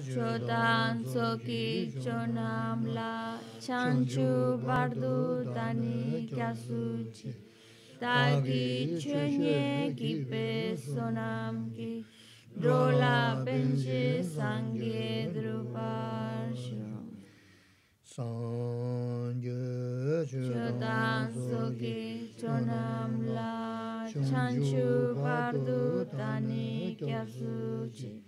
Chotanso chonam la chanchu bardu tani kyasuchi Taki chunye ki pesonam ki Drola penche sangye druparsho Sangye chotanso chonam la chanchu bardu tani kyasuchi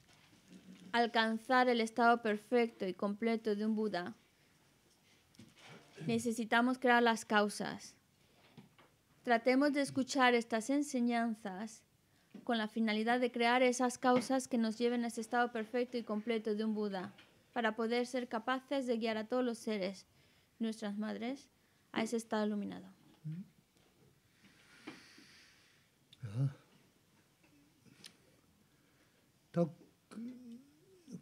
alcanzar el estado perfecto y completo de un Buda, necesitamos crear las causas. Tratemos de escuchar estas enseñanzas con la finalidad de crear esas causas que nos lleven a ese estado perfecto y completo de un Buda, para poder ser capaces de guiar a todos los seres, nuestras madres, a ese estado iluminado. Ah.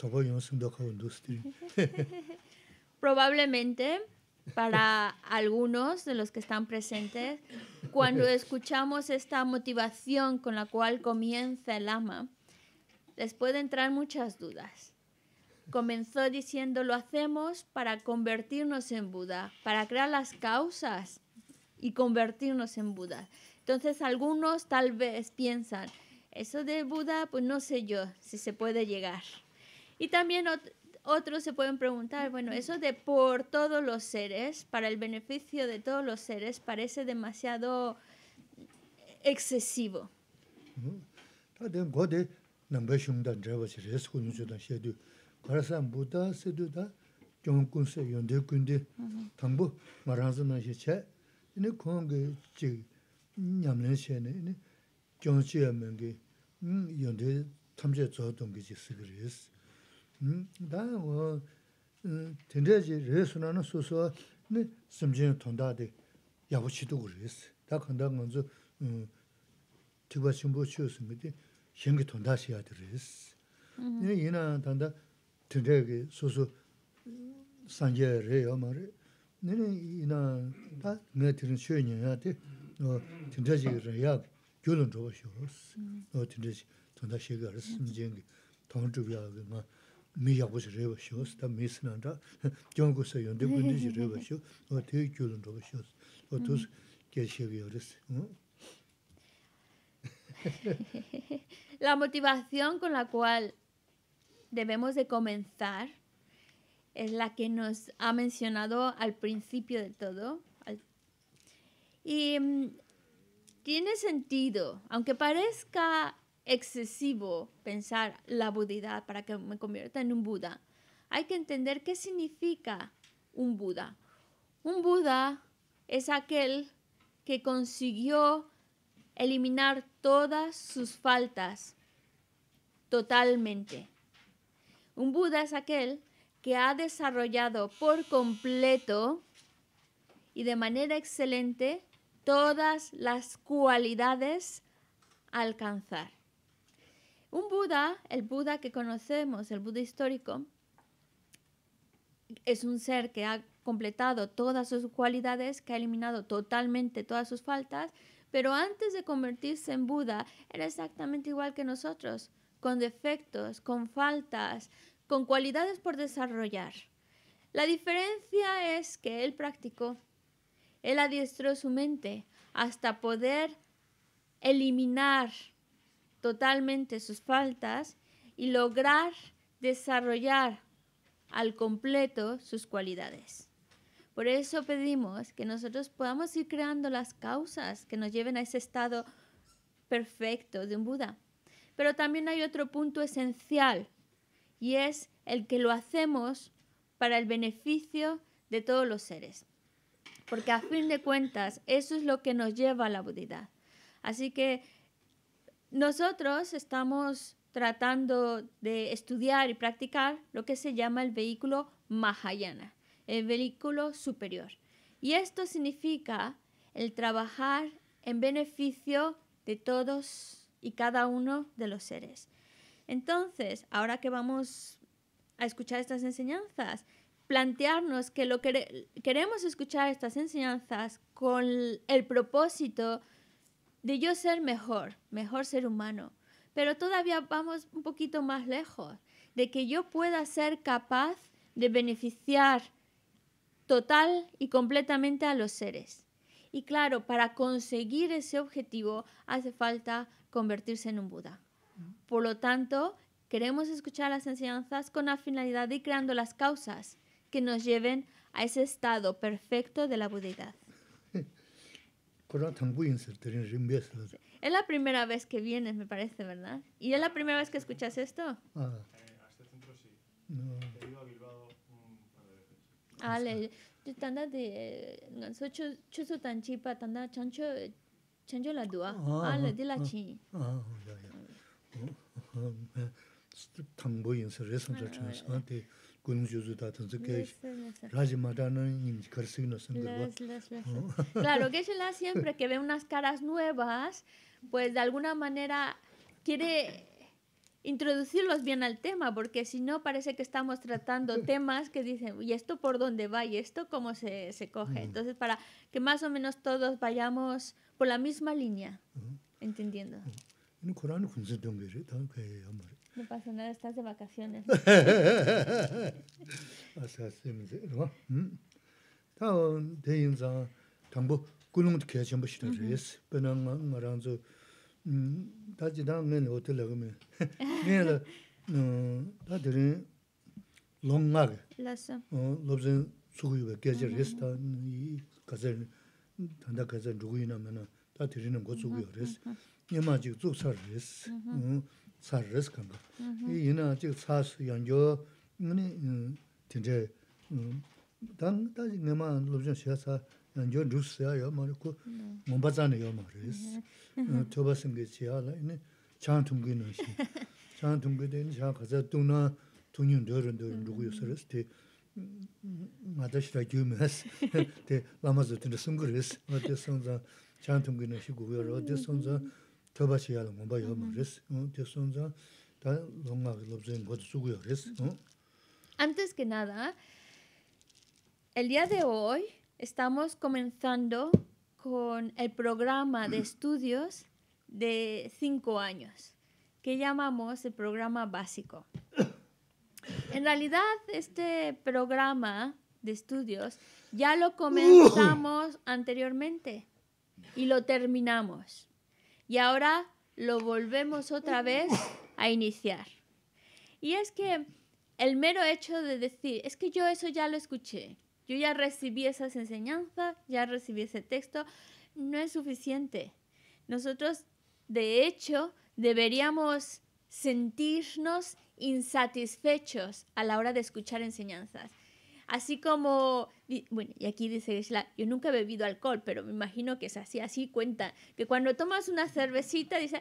Probablemente para algunos de los que están presentes, cuando escuchamos esta motivación con la cual comienza el ama, les puede entrar muchas dudas. Comenzó diciendo, lo hacemos para convertirnos en Buda, para crear las causas y convertirnos en Buda. Entonces algunos tal vez piensan, eso de Buda, pues no sé yo si se puede llegar. Y también otros se pueden preguntar, bueno, eso de por todos los seres, para el beneficio de todos los seres, parece demasiado excesivo. dāi wā tindrā jī rī sūnā na sū sū wā nī sīmjīna tōndā dī yabu chī tūgu rī sī. Dā kāndā ngā dzū tīkwa chīmbu chū sī mī dī xīngi tōndā shī yādi rī sī. Nī yīnā tāndā tindrā jī sū sū sāngyā rī La motivación con la cual debemos de comenzar es la que nos ha mencionado al principio de todo. Y mm, tiene sentido, aunque parezca excesivo pensar la budidad para que me convierta en un Buda. Hay que entender qué significa un Buda. Un Buda es aquel que consiguió eliminar todas sus faltas totalmente. Un Buda es aquel que ha desarrollado por completo y de manera excelente todas las cualidades a alcanzar. Un Buda, el Buda que conocemos, el Buda histórico, es un ser que ha completado todas sus cualidades, que ha eliminado totalmente todas sus faltas, pero antes de convertirse en Buda era exactamente igual que nosotros, con defectos, con faltas, con cualidades por desarrollar. La diferencia es que él practicó, él adiestró su mente hasta poder eliminar totalmente sus faltas y lograr desarrollar al completo sus cualidades. Por eso pedimos que nosotros podamos ir creando las causas que nos lleven a ese estado perfecto de un Buda. Pero también hay otro punto esencial y es el que lo hacemos para el beneficio de todos los seres. Porque a fin de cuentas, eso es lo que nos lleva a la budidad. Así que nosotros estamos tratando de estudiar y practicar lo que se llama el vehículo Mahayana, el vehículo superior. Y esto significa el trabajar en beneficio de todos y cada uno de los seres. Entonces, ahora que vamos a escuchar estas enseñanzas, plantearnos que lo queremos escuchar estas enseñanzas con el propósito de de yo ser mejor, mejor ser humano. Pero todavía vamos un poquito más lejos, de que yo pueda ser capaz de beneficiar total y completamente a los seres. Y claro, para conseguir ese objetivo hace falta convertirse en un Buda. Por lo tanto, queremos escuchar las enseñanzas con la finalidad de creando las causas que nos lleven a ese estado perfecto de la budidad. Es la primera vez que vienes, me parece, ¿verdad? ¿Y es la primera vez que escuchas esto? Ah. centro sí. A veces. Ale, ah, yo tanda de eh, so chu chu su tan chipa, pa tanda chancho chancho la dua. Ale ah, de la chi. Ah, ya ya. es un se de claro que es Claro que siempre que ve unas caras nuevas, pues de alguna manera quiere introducirlos bien al tema, porque si no parece que estamos tratando temas que dicen, ¿y esto por dónde va? ¿Y esto cómo se, se coge? Mm. Entonces, para que más o menos todos vayamos por la misma línea, mm. entendiendo. Mm. pasa nada, estás de vacaciones. Hasta este ¿no? Mm. de inza, tambo, kulung de que chamba shita res, pero no no ranzo. Mm, da hmm, de da men hotel la me. Me la, no, da de long mag. Las. Oh, lo de suyo que de res. res. Mm-hmm. Mm, mm, sa risk kanda. Yina chiga sa su yangyo, ngani tinte, dan da nga ma lupchang shiga sa yangyo nruk siya yo ma riku, ngomba zani yo ma mm-hmm. riz. Mm, Toba singe chiya la, ini chan tunggui na xin. Chan tunggui de tinte riz. chan Antes que nada, el día de hoy estamos comenzando con el programa de estudios de cinco años, que llamamos el programa básico. En realidad, este programa de estudios ya lo comenzamos anteriormente y lo terminamos y ahora lo volvemos otra vez a iniciar. Y es que el mero hecho de decir, es que yo eso ya lo escuché, yo ya recibí esas enseñanzas, ya recibí ese texto, no es suficiente. Nosotros, de hecho, deberíamos sentirnos insatisfechos a la hora de escuchar enseñanzas. Así como, bueno, y aquí dice yo nunca he bebido alcohol, pero me imagino que es así, así cuenta, que cuando tomas una cervecita dice,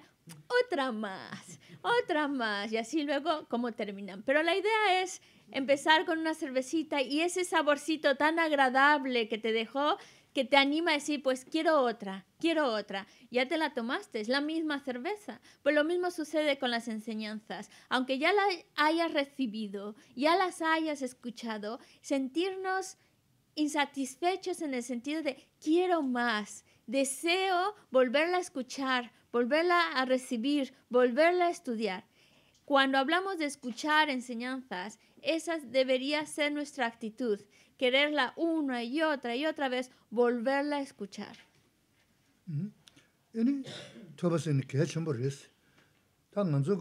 otra más, otra más, y así luego cómo terminan. Pero la idea es empezar con una cervecita y ese saborcito tan agradable que te dejó que te anima a decir, pues quiero otra, quiero otra. Ya te la tomaste, es la misma cerveza. Pues lo mismo sucede con las enseñanzas. Aunque ya las hayas recibido, ya las hayas escuchado, sentirnos insatisfechos en el sentido de quiero más, deseo volverla a escuchar, volverla a recibir, volverla a estudiar. Cuando hablamos de escuchar enseñanzas, esa debería ser nuestra actitud. quererla una y otra y otra vez volverla a escuchar. Mhm. Y tú vas en que hecho por eso. Tan no zo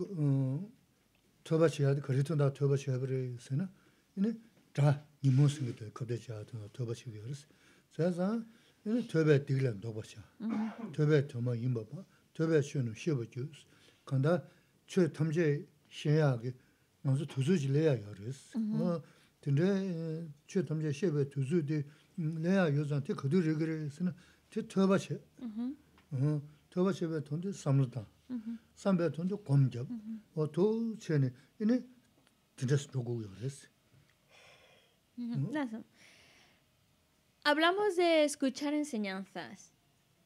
tú vas ya de correcto da tú vas ya por eso, ¿no? Y ni da ni mos que te cobre ya tú vas ya por eso. Ya ya. Y ni tú vas de la no vas ya. Tú vas tú más yimba pa. Tú vas yo no tene 최담제 jé 두즈디 내야 tù zù di nè yù zàn tì kè dù rì gì rì sì nè, tì tò bà chè, tò bà chè bè tù dì Hablamos de escuchar enseñanzas.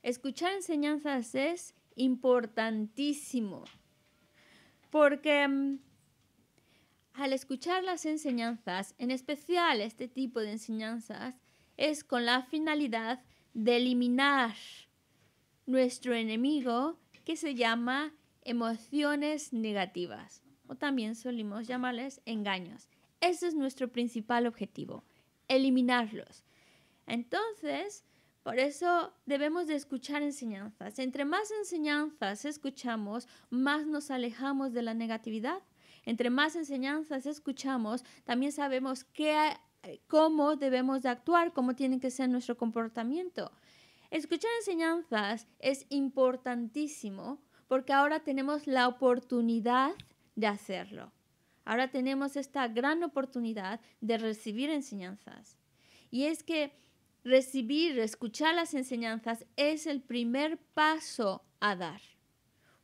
Escuchar enseñanzas es importantísimo. Porque... Mm, Al escuchar las enseñanzas, en especial este tipo de enseñanzas, es con la finalidad de eliminar nuestro enemigo que se llama emociones negativas o también solimos llamarles engaños. Ese es nuestro principal objetivo, eliminarlos. Entonces, por eso debemos de escuchar enseñanzas. Entre más enseñanzas escuchamos, más nos alejamos de la negatividad entre más enseñanzas escuchamos, también sabemos eh, cómo debemos de actuar, cómo tiene que ser nuestro comportamiento. Escuchar enseñanzas es importantísimo porque ahora tenemos la oportunidad de hacerlo. Ahora tenemos esta gran oportunidad de recibir enseñanzas. Y es que recibir, escuchar las enseñanzas es el primer paso a dar.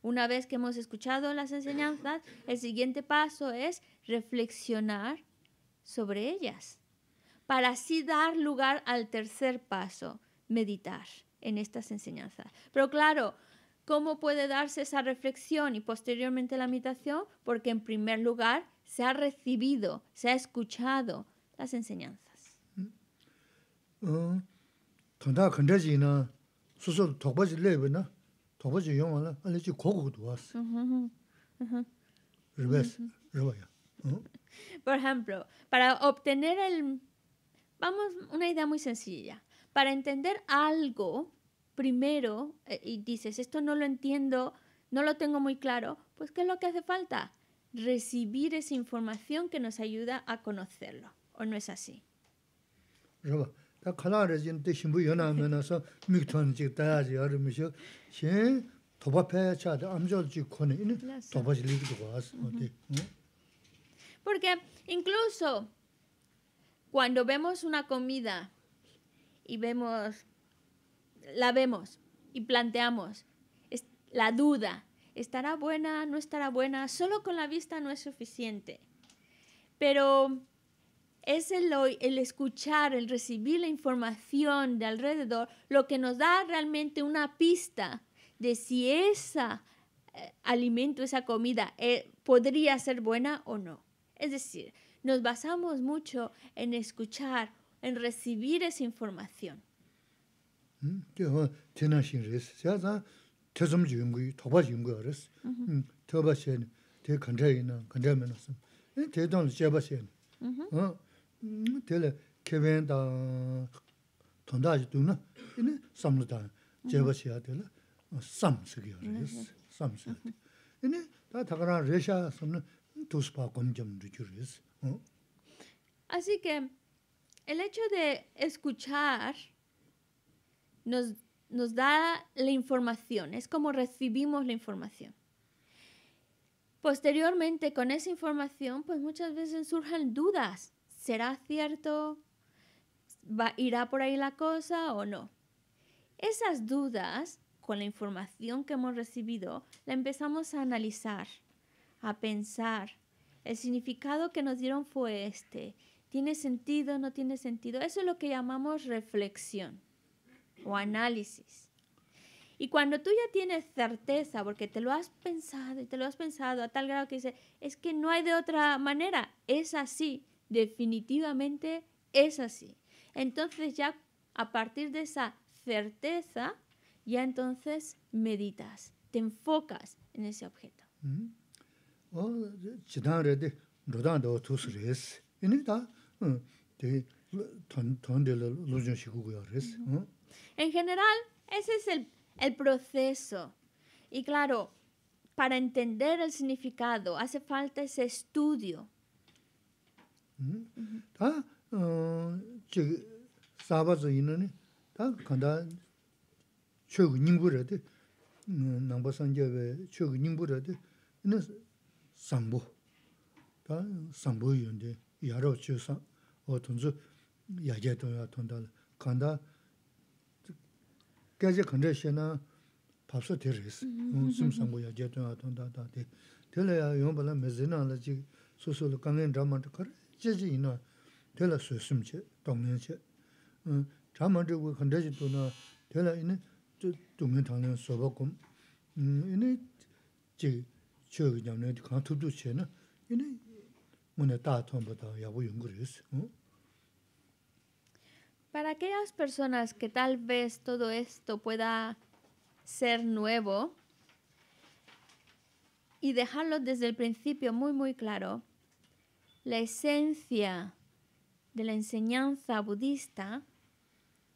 Una vez que hemos escuchado las enseñanzas, el siguiente paso es reflexionar sobre ellas, para así dar lugar al tercer paso, meditar en estas enseñanzas. Pero claro, ¿cómo puede darse esa reflexión y posteriormente la meditación? Porque en primer lugar se ha recibido, se ha escuchado las enseñanzas. Por ejemplo, para obtener el vamos una idea muy sencilla. Para entender algo, primero eh, y dices, esto no lo entiendo, no lo tengo muy claro, pues ¿qué es lo que hace falta? Recibir esa información que nos ayuda a conocerlo, ¿o no es así? porque incluso cuando vemos una comida y vemos la vemos y planteamos la duda estará buena no estará buena solo con la vista no es suficiente pero es el, el escuchar, el recibir la información de alrededor, lo que nos da realmente una pista de si esa eh, alimento, esa comida eh, podría ser buena o no. Es decir, nos basamos mucho en escuchar, en recibir esa información. Así que el hecho de escuchar nos, nos da la información, es como recibimos la información. Posteriormente, con esa información, pues muchas veces surgen dudas ¿será cierto? ¿Va, ¿Irá por ahí la cosa o no? Esas dudas, con la información que hemos recibido, la empezamos a analizar, a pensar. El significado que nos dieron fue este. ¿Tiene sentido? ¿No tiene sentido? Eso es lo que llamamos reflexión o análisis. Y cuando tú ya tienes certeza, porque te lo has pensado y te lo has pensado a tal grado que dices, es que no hay de otra manera, es así, definitivamente es así. Entonces ya a partir de esa certeza, ya entonces meditas, te enfocas en ese objeto. Mm-hmm. Mm-hmm. En general, ese es el proceso. Y claro, para entender el significado hace falta ese estudio, Tā chī sāba zā yīna nī, tā kāndā 최고 kū nīngbū rā tī, nāmbā sāngyā wē chō kū nīngbū rā tī, yīna sāmbū, tā sāmbū yīn dī, yā rō chō sāng, o tōn zū yā jā kāndā sī, sīm yā Para aquellas personas que tal vez todo esto pueda ser nuevo y dejarlo desde el principio muy muy claro, la esencia de la enseñanza budista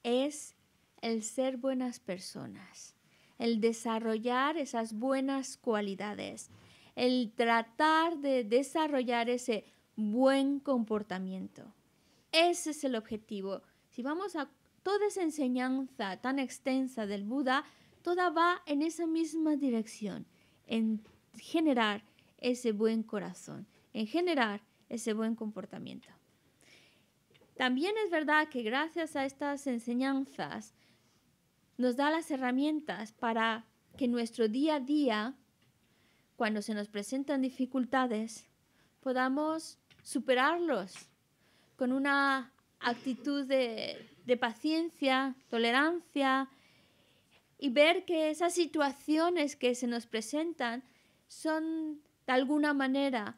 es el ser buenas personas, el desarrollar esas buenas cualidades, el tratar de desarrollar ese buen comportamiento. Ese es el objetivo. Si vamos a toda esa enseñanza tan extensa del Buda, toda va en esa misma dirección, en generar ese buen corazón, en generar ese buen comportamiento. También es verdad que gracias a estas enseñanzas nos da las herramientas para que nuestro día a día, cuando se nos presentan dificultades, podamos superarlos con una actitud de, de paciencia, tolerancia y ver que esas situaciones que se nos presentan son de alguna manera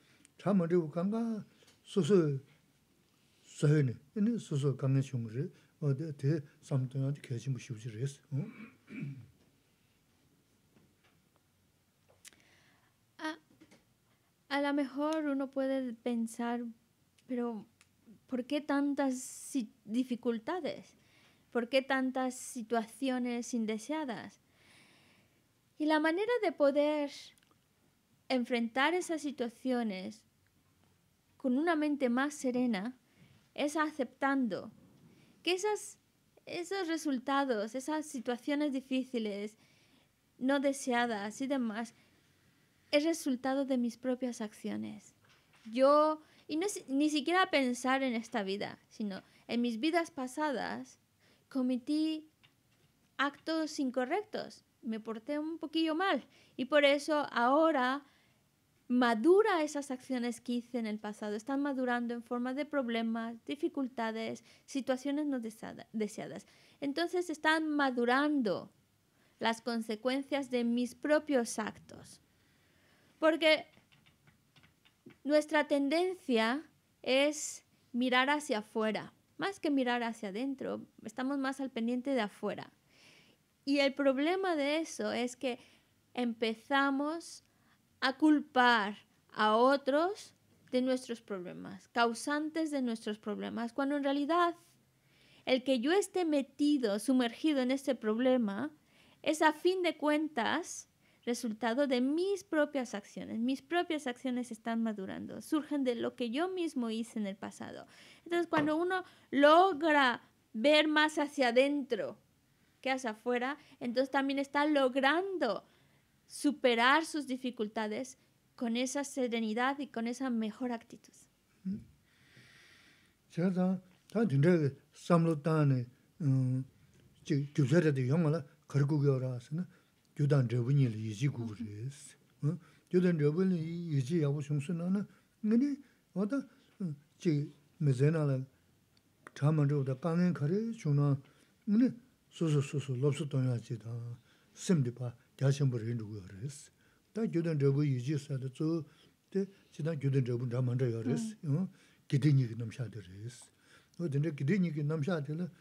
a lo mejor uno puede pensar, pero ¿por qué tantas dificultades? ¿Por qué tantas situaciones indeseadas? Y la manera de poder enfrentar esas situaciones con una mente más serena es aceptando que esas, esos resultados, esas situaciones difíciles, no deseadas y demás, es resultado de mis propias acciones. Yo, y no, ni siquiera pensar en esta vida, sino en mis vidas pasadas, cometí actos incorrectos, me porté un poquillo mal y por eso ahora madura esas acciones que hice en el pasado, están madurando en forma de problemas, dificultades, situaciones no deseadas. Entonces están madurando las consecuencias de mis propios actos. Porque nuestra tendencia es mirar hacia afuera, más que mirar hacia adentro, estamos más al pendiente de afuera. Y el problema de eso es que empezamos a culpar a otros de nuestros problemas, causantes de nuestros problemas, cuando en realidad el que yo esté metido, sumergido en este problema, es a fin de cuentas resultado de mis propias acciones. Mis propias acciones están madurando, surgen de lo que yo mismo hice en el pasado. Entonces, cuando uno logra ver más hacia adentro que hacia afuera, entonces también está logrando superar sus dificultades con esa serenidad y con esa mejor actitud. Mm. gyāshīṅba rīñ rūgu yā rīs. Tā gyūdhān rīpū yī jī sā dā tsū, tē chī tā gyūdhān rīpū rā mā rā yā rīs, gīdī nī kī nāṁ shā dā rīs.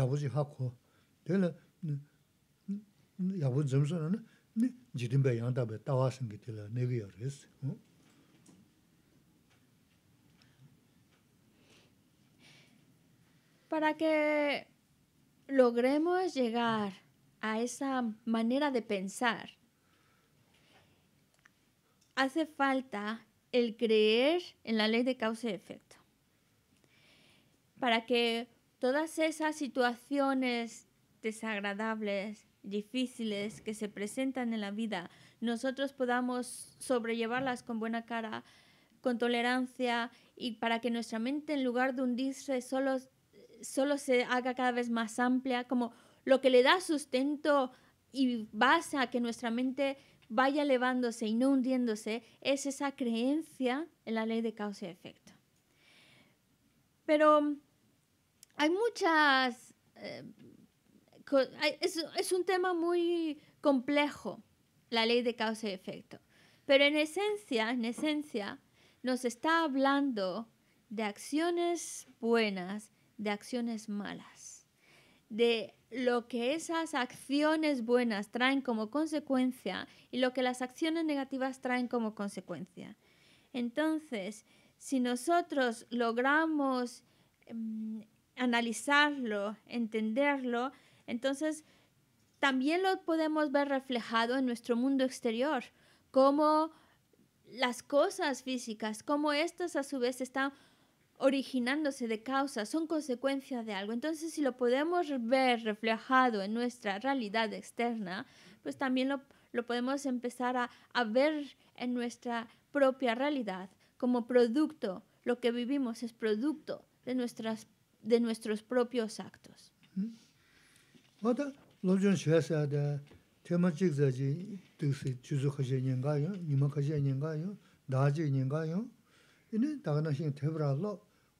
yā jī yā dzim tī Para que logremos llegar a esa manera de pensar. Hace falta el creer en la ley de causa y efecto. Para que todas esas situaciones desagradables, difíciles que se presentan en la vida, nosotros podamos sobrellevarlas con buena cara, con tolerancia y para que nuestra mente en lugar de hundirse solo, solo se haga cada vez más amplia, como lo que le da sustento y base a que nuestra mente vaya elevándose y no hundiéndose es esa creencia en la ley de causa y efecto. Pero hay muchas... Eh, es, es, un tema muy complejo, la ley de causa y efecto. Pero en esencia, en esencia, nos está hablando de acciones buenas, de acciones malas, de lo que esas acciones buenas traen como consecuencia y lo que las acciones negativas traen como consecuencia. Entonces, si nosotros logramos em, analizarlo, entenderlo, entonces también lo podemos ver reflejado en nuestro mundo exterior, como las cosas físicas, como estas a su vez están originándose de causas, son consecuencias de algo. Entonces, si lo podemos ver reflejado en nuestra realidad externa, pues también lo, podemos empezar a, ver en nuestra propia realidad como producto. Lo que vivimos es producto de, nuestras, de nuestros propios actos. Mm-hmm.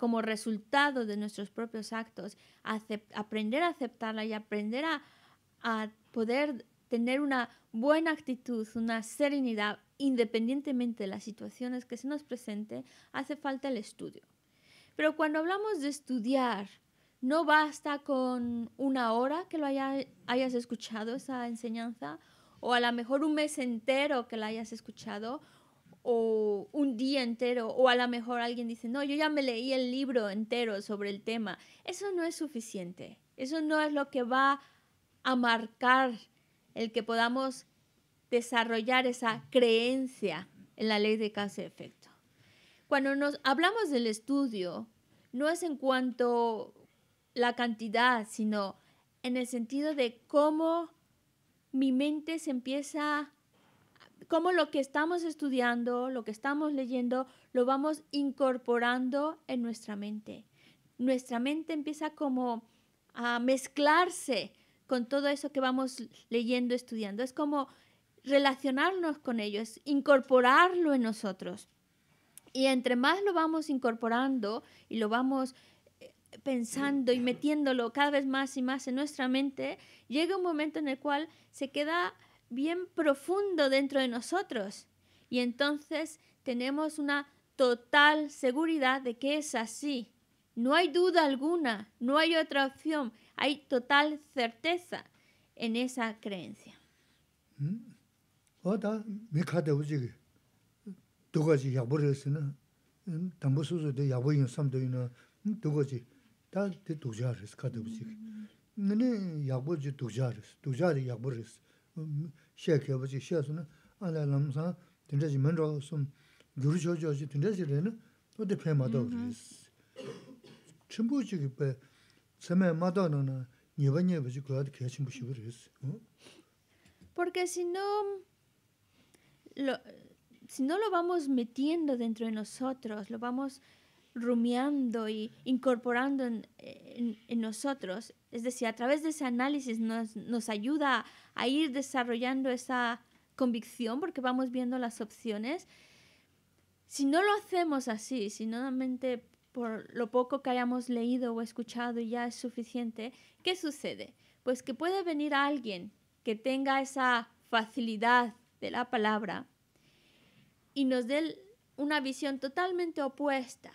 como resultado de nuestros propios actos, aprender a aceptarla y aprender a, poder tener una buena actitud, una serenidad, independientemente de las situaciones que se nos presenten, hace falta el estudio. Pero cuando hablamos de estudiar, no basta con una hora que lo hayas escuchado esa enseñanza, o a lo mejor un mes entero que la hayas escuchado, o un día entero, o a lo mejor alguien dice, no, yo ya me leí el libro entero sobre el tema. Eso no es suficiente. Eso no es lo que va a marcar el que podamos desarrollar esa creencia en la ley de causa y efecto. Cuando nos hablamos del estudio, no es en cuanto la cantidad, sino en el sentido de cómo mi mente se empieza como lo que estamos estudiando, lo que estamos leyendo, lo vamos incorporando en nuestra mente. Nuestra mente empieza como a mezclarse con todo eso que vamos leyendo, estudiando. Es como relacionarnos con ellos, incorporarlo en nosotros. Y entre más lo vamos incorporando y lo vamos eh, pensando y metiéndolo cada vez más y más en nuestra mente, llega un momento en el cual se queda bien profundo dentro de nosotros. Y entonces tenemos una total seguridad de que es así. No hay duda alguna, no hay otra opción, hay total certeza en esa creencia. Porque si no, si no lo vamos metiendo dentro de nosotros, lo vamos rumiando y incorporando en, nosotros. Es decir, a través de ese análisis nos, ayuda a ir desarrollando esa convicción porque vamos viendo las opciones. Si no lo hacemos así, si solamente por lo poco que hayamos leído o escuchado ya es suficiente, ¿qué sucede? Pues que puede venir alguien que tenga esa facilidad de la palabra y nos dé una visión totalmente opuesta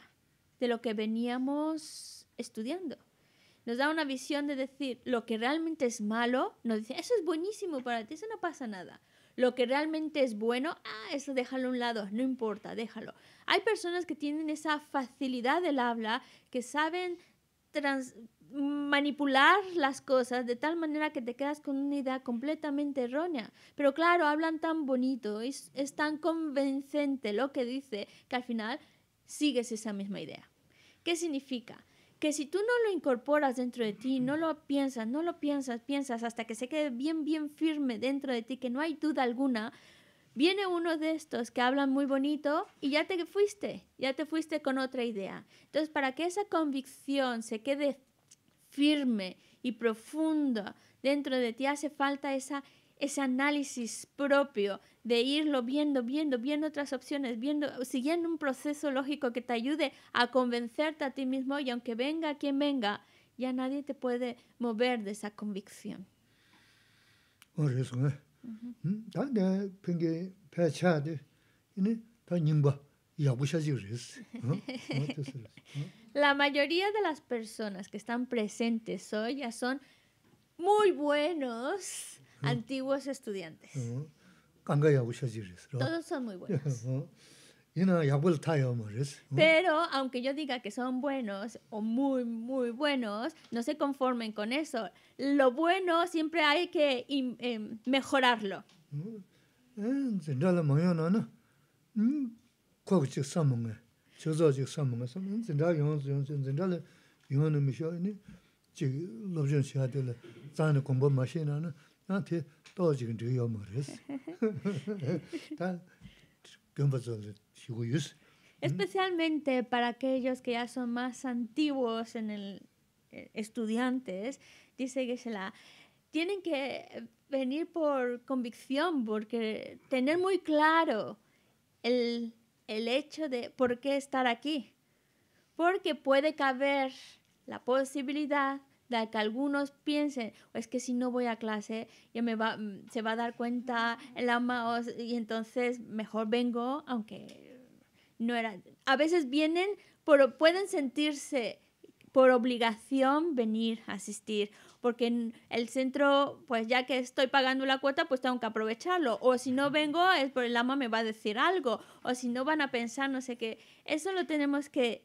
de lo que veníamos estudiando. Nos da una visión de decir lo que realmente es malo, nos dice, eso es buenísimo para ti, eso no pasa nada. Lo que realmente es bueno, ah, eso déjalo a un lado, no importa, déjalo. Hay personas que tienen esa facilidad del habla, que saben manipular las cosas de tal manera que te quedas con una idea completamente errónea. Pero claro, hablan tan bonito, es, es tan convincente lo que dice que al final sigues esa misma idea. ¿Qué significa? Que si tú no lo incorporas dentro de ti, no lo piensas, no lo piensas, piensas hasta que se quede bien, bien firme dentro de ti, que no hay duda alguna, viene uno de estos que hablan muy bonito y ya te fuiste, ya te fuiste con otra idea. Entonces, para que esa convicción se quede firme y profunda dentro de ti, hace falta esa ese análisis propio de irlo viendo, viendo, viendo otras opciones, viendo, siguiendo un proceso lógico que te ayude a convencerte a ti mismo y aunque venga quien venga, ya nadie te puede mover de esa convicción. La mayoría de las personas que están presentes hoy ya son muy buenos antiguos estudiantes. Todos son muy buenos. Pero aunque yo diga que son buenos o muy, muy buenos, no se conformen con eso. Lo bueno siempre hay que em, mejorarlo. Especialmente para aquellos que ya son más antiguos en el eh, estudiantes, dice que la tienen que venir por convicción, porque tener muy claro el, el hecho de por qué estar aquí, porque puede caber la posibilidad de que algunos piensen, es que si no voy a clase, me va, mm, se va a dar cuenta el ama y entonces mejor vengo, aunque no era. A veces vienen, pero pueden sentirse por obligación venir a asistir, porque en el centro, pues ya que estoy pagando la cuota, pues tengo que aprovecharlo, o si no vengo, es por el ama me va a decir algo, o si no van a pensar no sé qué. Eso lo tenemos que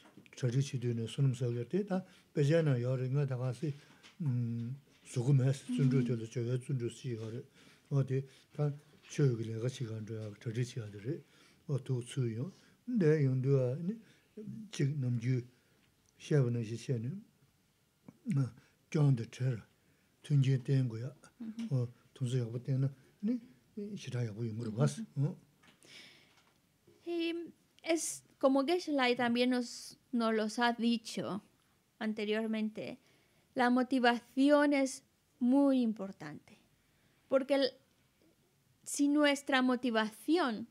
chari chi dhune sunum sawyar dhe, da bejaay na yaari nga dhaka si sugu mes, sunru dhulu chaya, sunru si yaari, o dhe, da chio yu gilaa gachi gandru yaa, chari chi yaa dhiri, o tu tsu yu, dhe yung Como geshe también nos, nos los ha dicho anteriormente, la motivación es muy importante. Porque si nuestra motivación,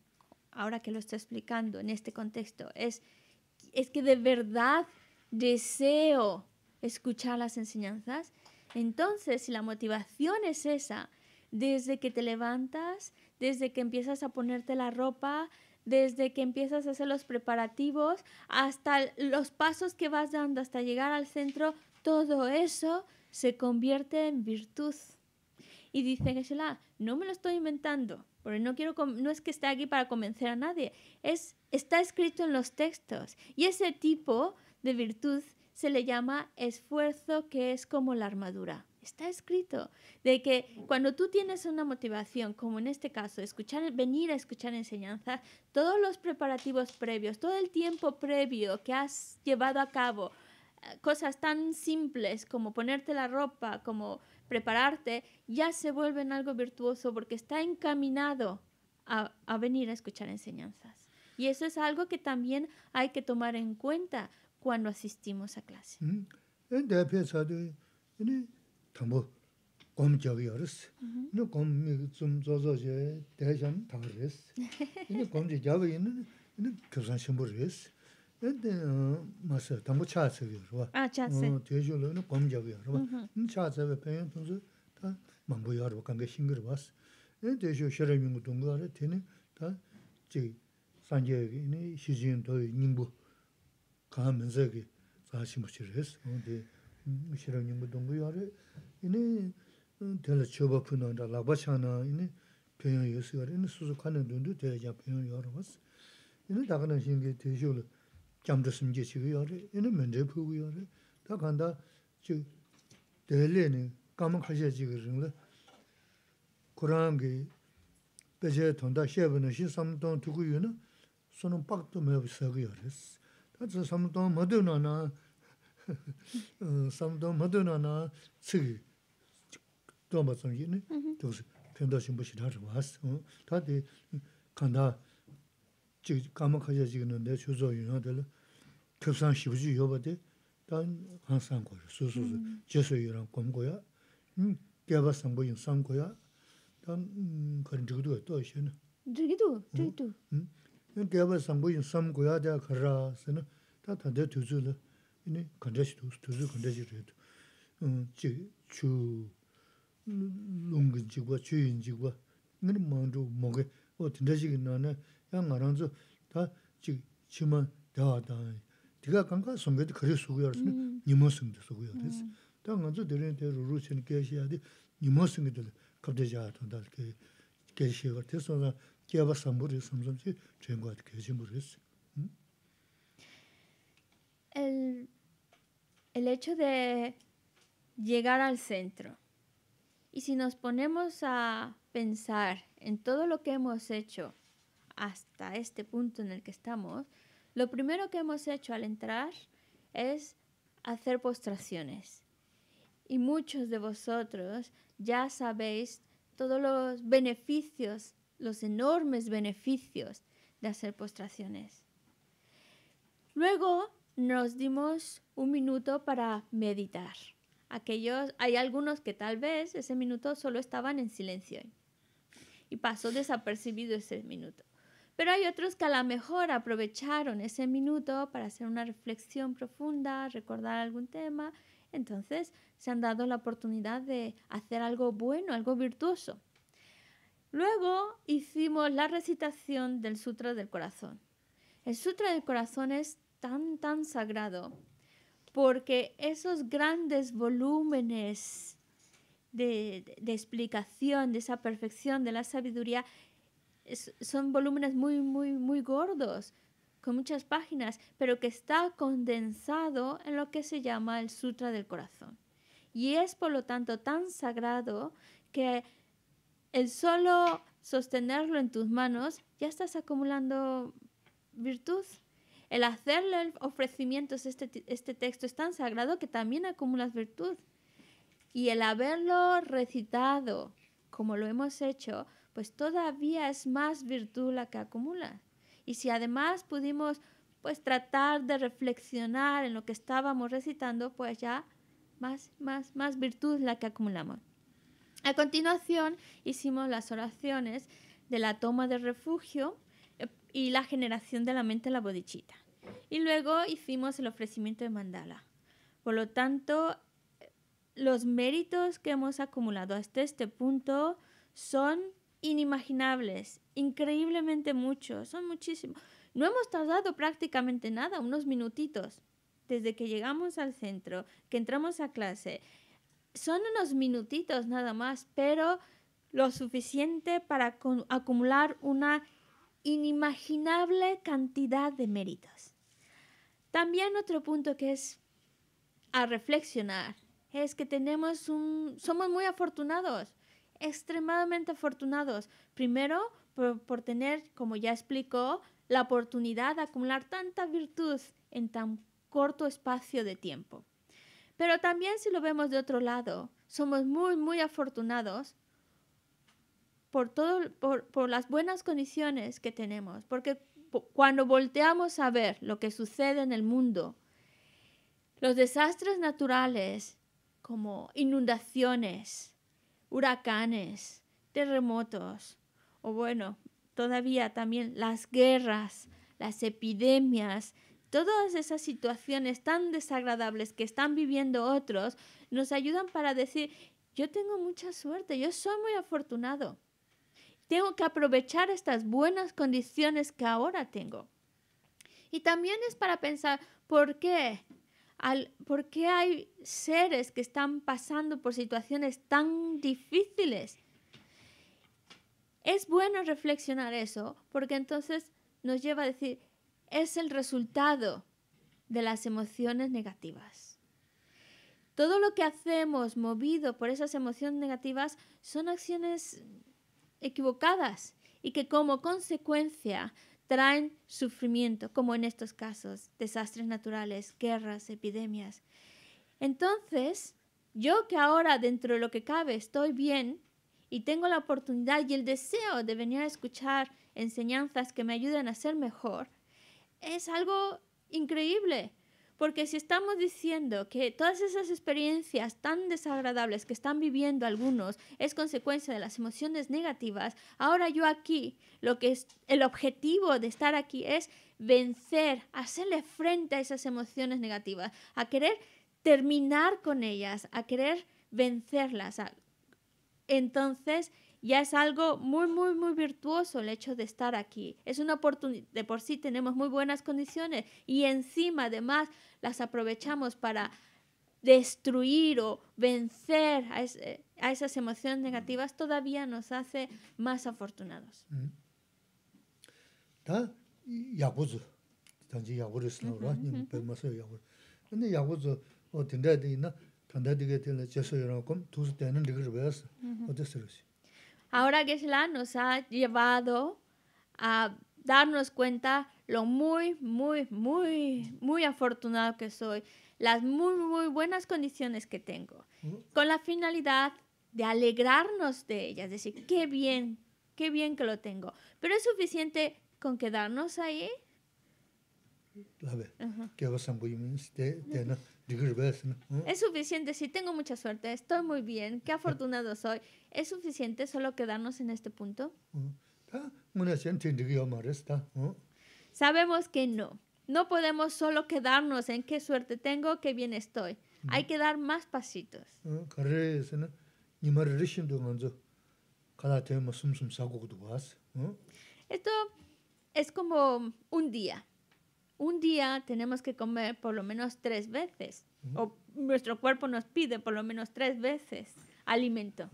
ahora que lo estoy explicando en este contexto, es, es que de verdad deseo escuchar las enseñanzas, entonces si la motivación es esa, desde que te levantas, desde que empiezas a ponerte la ropa, desde que empiezas a hacer los preparativos hasta los pasos que vas dando hasta llegar al centro, todo eso se convierte en virtud. Y dice Geshe-la, no me lo estoy inventando, porque no, quiero no es que esté aquí para convencer a nadie, es, está escrito en los textos. Y ese tipo de virtud se le llama esfuerzo que es como la armadura. Está escrito de que cuando tú tienes una motivación, como en este caso, escuchar, venir a escuchar enseñanzas, todos los preparativos previos, todo el tiempo previo que has llevado a cabo, eh, cosas tan simples como ponerte la ropa, como prepararte, ya se vuelven algo virtuoso porque está encaminado a, venir a escuchar enseñanzas. Y eso es algo que también hay que tomar en cuenta cuando asistimos a clase. Mm-hmm. 담보 검적이어스 너 검미 좀 조조제 대전 당했어 이게 검지 잡아 있는 이는 교산 신부를 했어 근데 맞아 담보 차서요 아 차세 어 대주는 검적이어 봐 차서 배연 통수 다 만보 여러 관계 신경을 봤어 예 대주 셔르밍 동거에 되네 다지 산제기니 시진도 가면서 그 다시 못 했어 근데 mishirang nyingi dungi yari yini tenla 라바샤나 이네 nanda laba chana yini 눈도 yang yusi yari 이네 suzu 신게 dungi du daya jang pyong yang yari basi yini daga nang shingi dhe shi yuli jambra sumgechi yari yini menze pu yari daga nanda chu dhe li kama kurangi shi sunung yari Sāṃ tuṋ madhūna nā tsikhi tuk tuṋ bātsaṃ jīni, tuksi pendāshīṃ bāshidhāṃ rā sāṃ, thādi kāndhā kāma khācā chikhi nā dā chūcō yunhā dāla, kip sāṃ shibu chū yobadhi, thāni hāṃ sāṃ kōyā, sū 그런 sū, 또 yurā kōm kōyā, gāyā bāt sāṃ bōyīṃ sāṃ kōyā, thāni kāni chukdhū gāyā 네 간다시 두스 두스 간다시 그래도 음지주 롱근 지고 주인 지고 이는 먼저 먹게 어 된다시기 나네 양 알아서 다지 치면 다다 네가 간가 선배도 그래 쓰고 그랬으니 니모스 근데 쓰고 그랬어 다 먼저 들은 대로 계셔야 돼 니모스 갑자기 왔다 계셔 같아서 기아바 삼부리 삼삼지 전과 모르겠어 음 el hecho de llegar al centro. Y si nos ponemos a pensar en todo lo que hemos hecho hasta este punto en el que estamos, lo primero que hemos hecho al entrar es hacer postraciones. Y muchos de vosotros ya sabéis todos los beneficios, los enormes beneficios de hacer postraciones. Luego nos dimos un minuto para meditar. Aquellos, hay algunos que tal vez ese minuto solo estaban en silencio y pasó desapercibido ese minuto. Pero hay otros que a lo mejor aprovecharon ese minuto para hacer una reflexión profunda, recordar algún tema. Entonces se han dado la oportunidad de hacer algo bueno, algo virtuoso. Luego hicimos la recitación del Sutra del Corazón. El Sutra del Corazón es tan, tan sagrado, porque esos grandes volúmenes de, explicación de esa perfección de la sabiduría son volúmenes muy, muy, muy gordos, con muchas páginas, pero que está condensado en lo que se llama el Sutra del Corazón. Y es, por lo tanto, tan sagrado que el solo sostenerlo en tus manos ya estás acumulando virtud. El hacerle ofrecimientos, este, este texto es tan sagrado que también acumulas virtud. Y el haberlo recitado como lo hemos hecho, pues todavía es más virtud la que acumula. Y si además pudimos pues tratar de reflexionar en lo que estábamos recitando, pues ya más, más virtud la que acumulamos. A continuación hicimos las oraciones de la toma de refugio, y la generación de la mente la bodichita. Y luego hicimos el ofrecimiento de mandala. Por lo tanto, los méritos que hemos acumulado hasta este punto son inimaginables, increíblemente muchos, son muchísimos. No hemos tardado prácticamente nada, unos minutitos, desde que llegamos al centro, que entramos a clase. Son unos minutitos nada más, pero lo suficiente para acumular una inimaginable cantidad de méritos. También otro punto que es a reflexionar es que tenemos un, somos muy afortunados, extremadamente afortunados. Primero, por, por tener, como ya explicó, la oportunidad de acumular tanta virtud en tan corto espacio de tiempo. Pero también si lo vemos de otro lado, somos muy, muy afortunados por, todo, las buenas condiciones que tenemos, porque cuando volteamos a ver lo que sucede en el mundo, los desastres naturales como inundaciones, huracanes, terremotos, o bueno, todavía también las guerras, las epidemias, todas esas situaciones tan desagradables que están viviendo otros, nos ayudan para decir, yo tengo mucha suerte, yo soy muy afortunado. Tengo que aprovechar estas buenas condiciones que ahora tengo. Y también es para pensar, ¿por qué? ¿Por hay seres que están pasando por situaciones tan difíciles? Es bueno reflexionar eso, porque entonces nos lleva a decir, es el resultado de las emociones negativas. Todo lo que hacemos movido por esas emociones negativas son acciones equivocadas y que como consecuencia traen sufrimiento, como en estos casos, desastres naturales, guerras, epidemias. Entonces, yo que ahora dentro de lo que cabe estoy bien y tengo la oportunidad y el deseo de venir a escuchar enseñanzas que me ayuden a ser mejor, es algo increíble porque si estamos diciendo que todas esas experiencias tan desagradables que están viviendo algunos es consecuencia de las emociones negativas, ahora yo aquí, lo que es el objetivo de estar aquí es vencer, hacerle frente a esas emociones negativas, a querer terminar con ellas, a querer vencerlas. Entonces, ya es algo muy, muy, muy virtuoso el hecho de estar aquí. Es una oportunidad, de por sí tenemos muy buenas condiciones y encima además las aprovechamos para destruir o vencer a, eh, esas emociones negativas, todavía nos hace más afortunados. Mm. Ahora Geshe-la nos ha llevado a darnos cuenta lo muy, muy, muy, muy afortunado que soy, las muy, muy buenas condiciones que tengo, con la finalidad de alegrarnos de ellas, decir, qué bien, qué bien que lo tengo. Pero es suficiente con quedarnos ahí, es suficiente si tengo mucha suerte estoy muy bien qué afortunado soy es suficiente solo quedarnos en este punto ah, sabemos que no no podemos solo quedarnos en qué suerte tengo qué bien estoy hay que dar más pasitos esto es como un día un día tenemos que comer por lo menos tres veces, o nuestro cuerpo nos pide por lo menos tres veces alimento.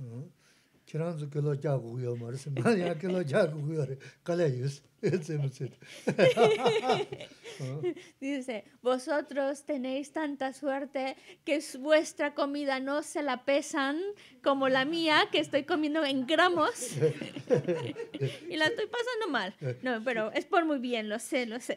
Dice, vosotros tenéis tanta suerte que vuestra comida no se la pesan como la mía, que estoy comiendo en gramos y la estoy pasando mal. Eh, no, pero es por muy bien, lo sé, lo sé.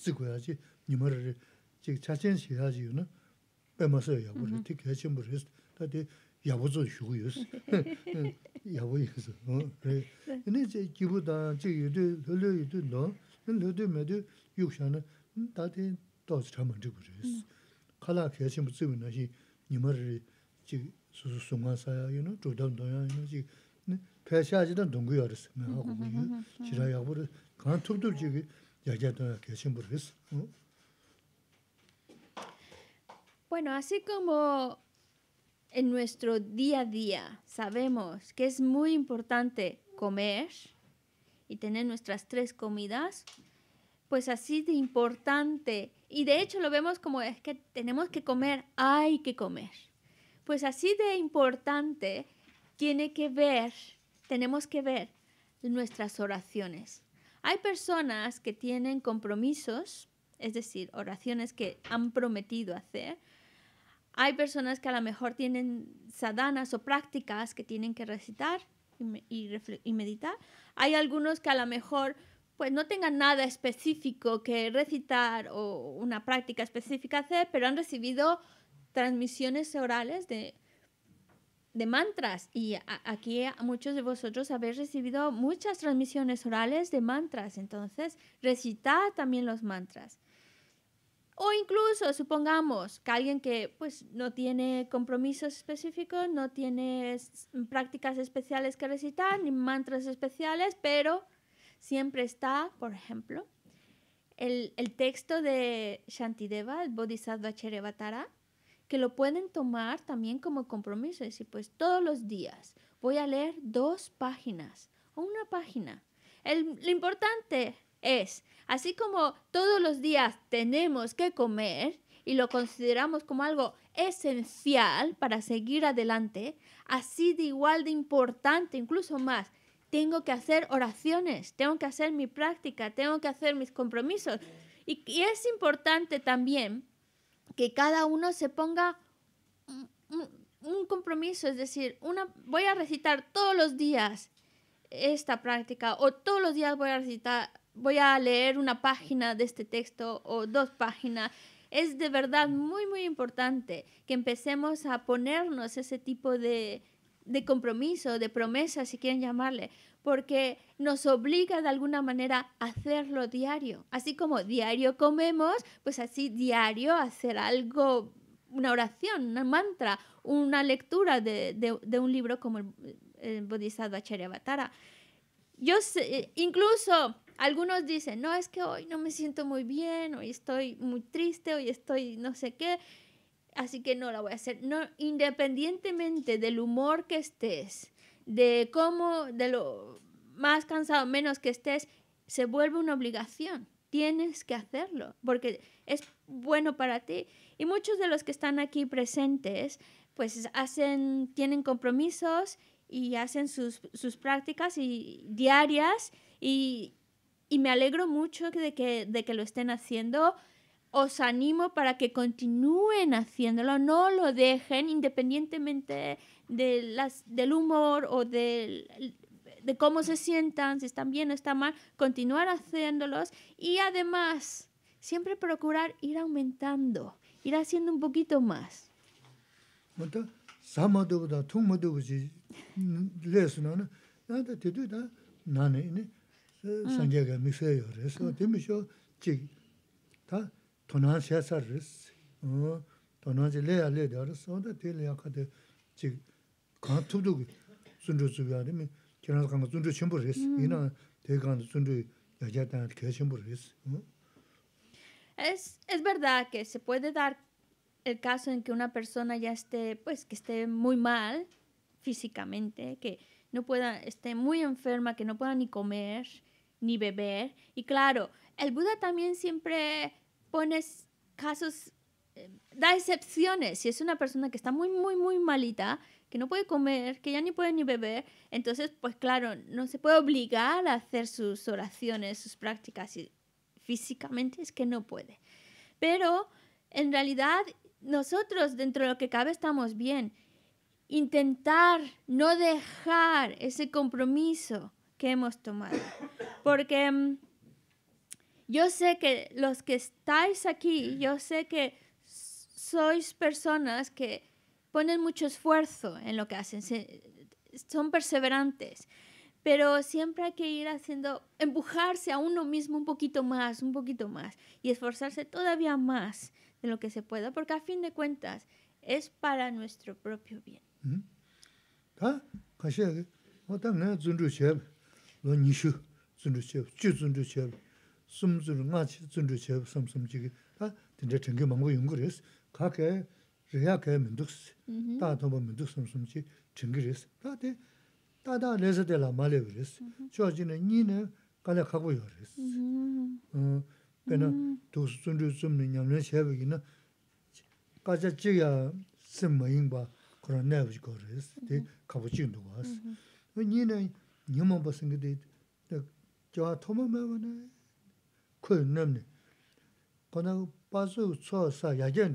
tsu kuya chi nimarari chi cha chen shi 특히 chi yu na emasa ya yaburati mm-hmm. kya chen pu rist dati yabu zo shuku yus yabu yus yane mm, jai kibu da jai yu do lo lo yu do lo lo do me do yu kushana kala nimarari sunga yu na yu na yu mm-hmm. Mm-hmm. Bueno, así como en nuestro día a día sabemos que es muy importante comer y tener nuestras tres comidas, pues así de importante, y de hecho lo vemos como es que tenemos que comer, hay que comer, pues así de importante tiene que ver, tenemos que ver nuestras oraciones. Hay personas que tienen compromisos, es decir, oraciones que han prometido hacer. Hay personas que a lo mejor tienen sadanas o prácticas que tienen que recitar y, meditar. Hay algunos que a lo mejor pues no tengan nada específico que recitar o una práctica específica hacer, pero han recibido transmisiones orales de de mantras y aquí muchos de vosotros habéis recibido muchas transmisiones orales de mantras, entonces recita también los mantras. O incluso, supongamos que alguien que pues, no tiene compromisos específicos, no tiene prácticas especiales que recitar, ni mantras especiales, pero siempre está, por ejemplo, el, el texto de Shantideva, el Bodhisattva Cherevatara, que lo pueden tomar también como compromiso. Y pues todos los días voy a leer dos páginas o una página. lo importante es, así como todos los días tenemos que comer y lo consideramos como algo esencial para seguir adelante, así de igual de importante, incluso más, tengo que hacer oraciones, tengo que hacer mi práctica, tengo que hacer mis compromisos. Y, y es importante también que cada uno se ponga un, compromiso, es decir, una, voy a recitar todos los días esta práctica o todos los días voy a recitar, voy a leer una página de este texto o dos páginas. Es de verdad muy, muy importante que empecemos a ponernos ese tipo de, de compromiso, de promesa, si quieren llamarle, porque nos obliga de alguna manera a hacerlo diario. Así como diario comemos, pues así diario hacer algo, una oración, un mantra, una lectura de, de, un libro como el, Bodhisattva Charyavatara. Yo incluso algunos dicen, no, es que hoy no me siento muy bien, hoy estoy muy triste, hoy estoy no sé qué, así que no la voy a hacer. No, independientemente del humor que estés, de cómo, de lo más cansado, menos que estés, se vuelve una obligación. Tienes que hacerlo porque es bueno para ti. Y muchos de los que están aquí presentes, pues hacen, tienen compromisos y hacen sus, prácticas y, diarias y, me alegro mucho que, de que lo estén haciendo. Os animo para que continúen haciéndolo, no lo dejen independientemente las, del humor o de cómo se sientan, si están bien o están mal, continuar haciéndolos y además siempre procurar ir aumentando, ir haciendo un poquito más. Es, es verdad que se puede dar el caso en que una persona ya esté, pues, que esté muy mal físicamente, que no pueda, esté muy enferma, que no pueda ni comer, ni beber. Y claro, el Buda también siempre pone casos, eh, da excepciones. Si es una persona que está muy, muy, muy malita, que no puede comer, que ya ni puede ni beber, entonces, pues claro, no se puede obligar a hacer sus oraciones, sus prácticas, y físicamente es que no puede. Pero en realidad nosotros dentro de lo que cabe estamos bien. Intentar no dejar ese compromiso que hemos tomado. Porque mm, yo sé que los que estáis aquí, yo sé que sois personas que ponen mucho esfuerzo en lo que hacen, son perseverantes, pero siempre hay que ir haciendo, empujarse a uno mismo un poquito más, un poquito más, y esforzarse todavía más de lo que se pueda, porque a fin de cuentas es para nuestro propio bien. ¿Ah? rīyā kāyā mīnduks, mm-hmm. tā tōmbā mīnduks sōmsōm chī chīngi rīs, tā tī, tā tā lēsā tēlā mālē wī rīs, mm-hmm. chō jī nā nī nā kāyā kāgu yō rīs. Mm-hmm. Pē nā tūksu tsundrū tsum nī nyam rīn shēwī kī nā kāchā chī yā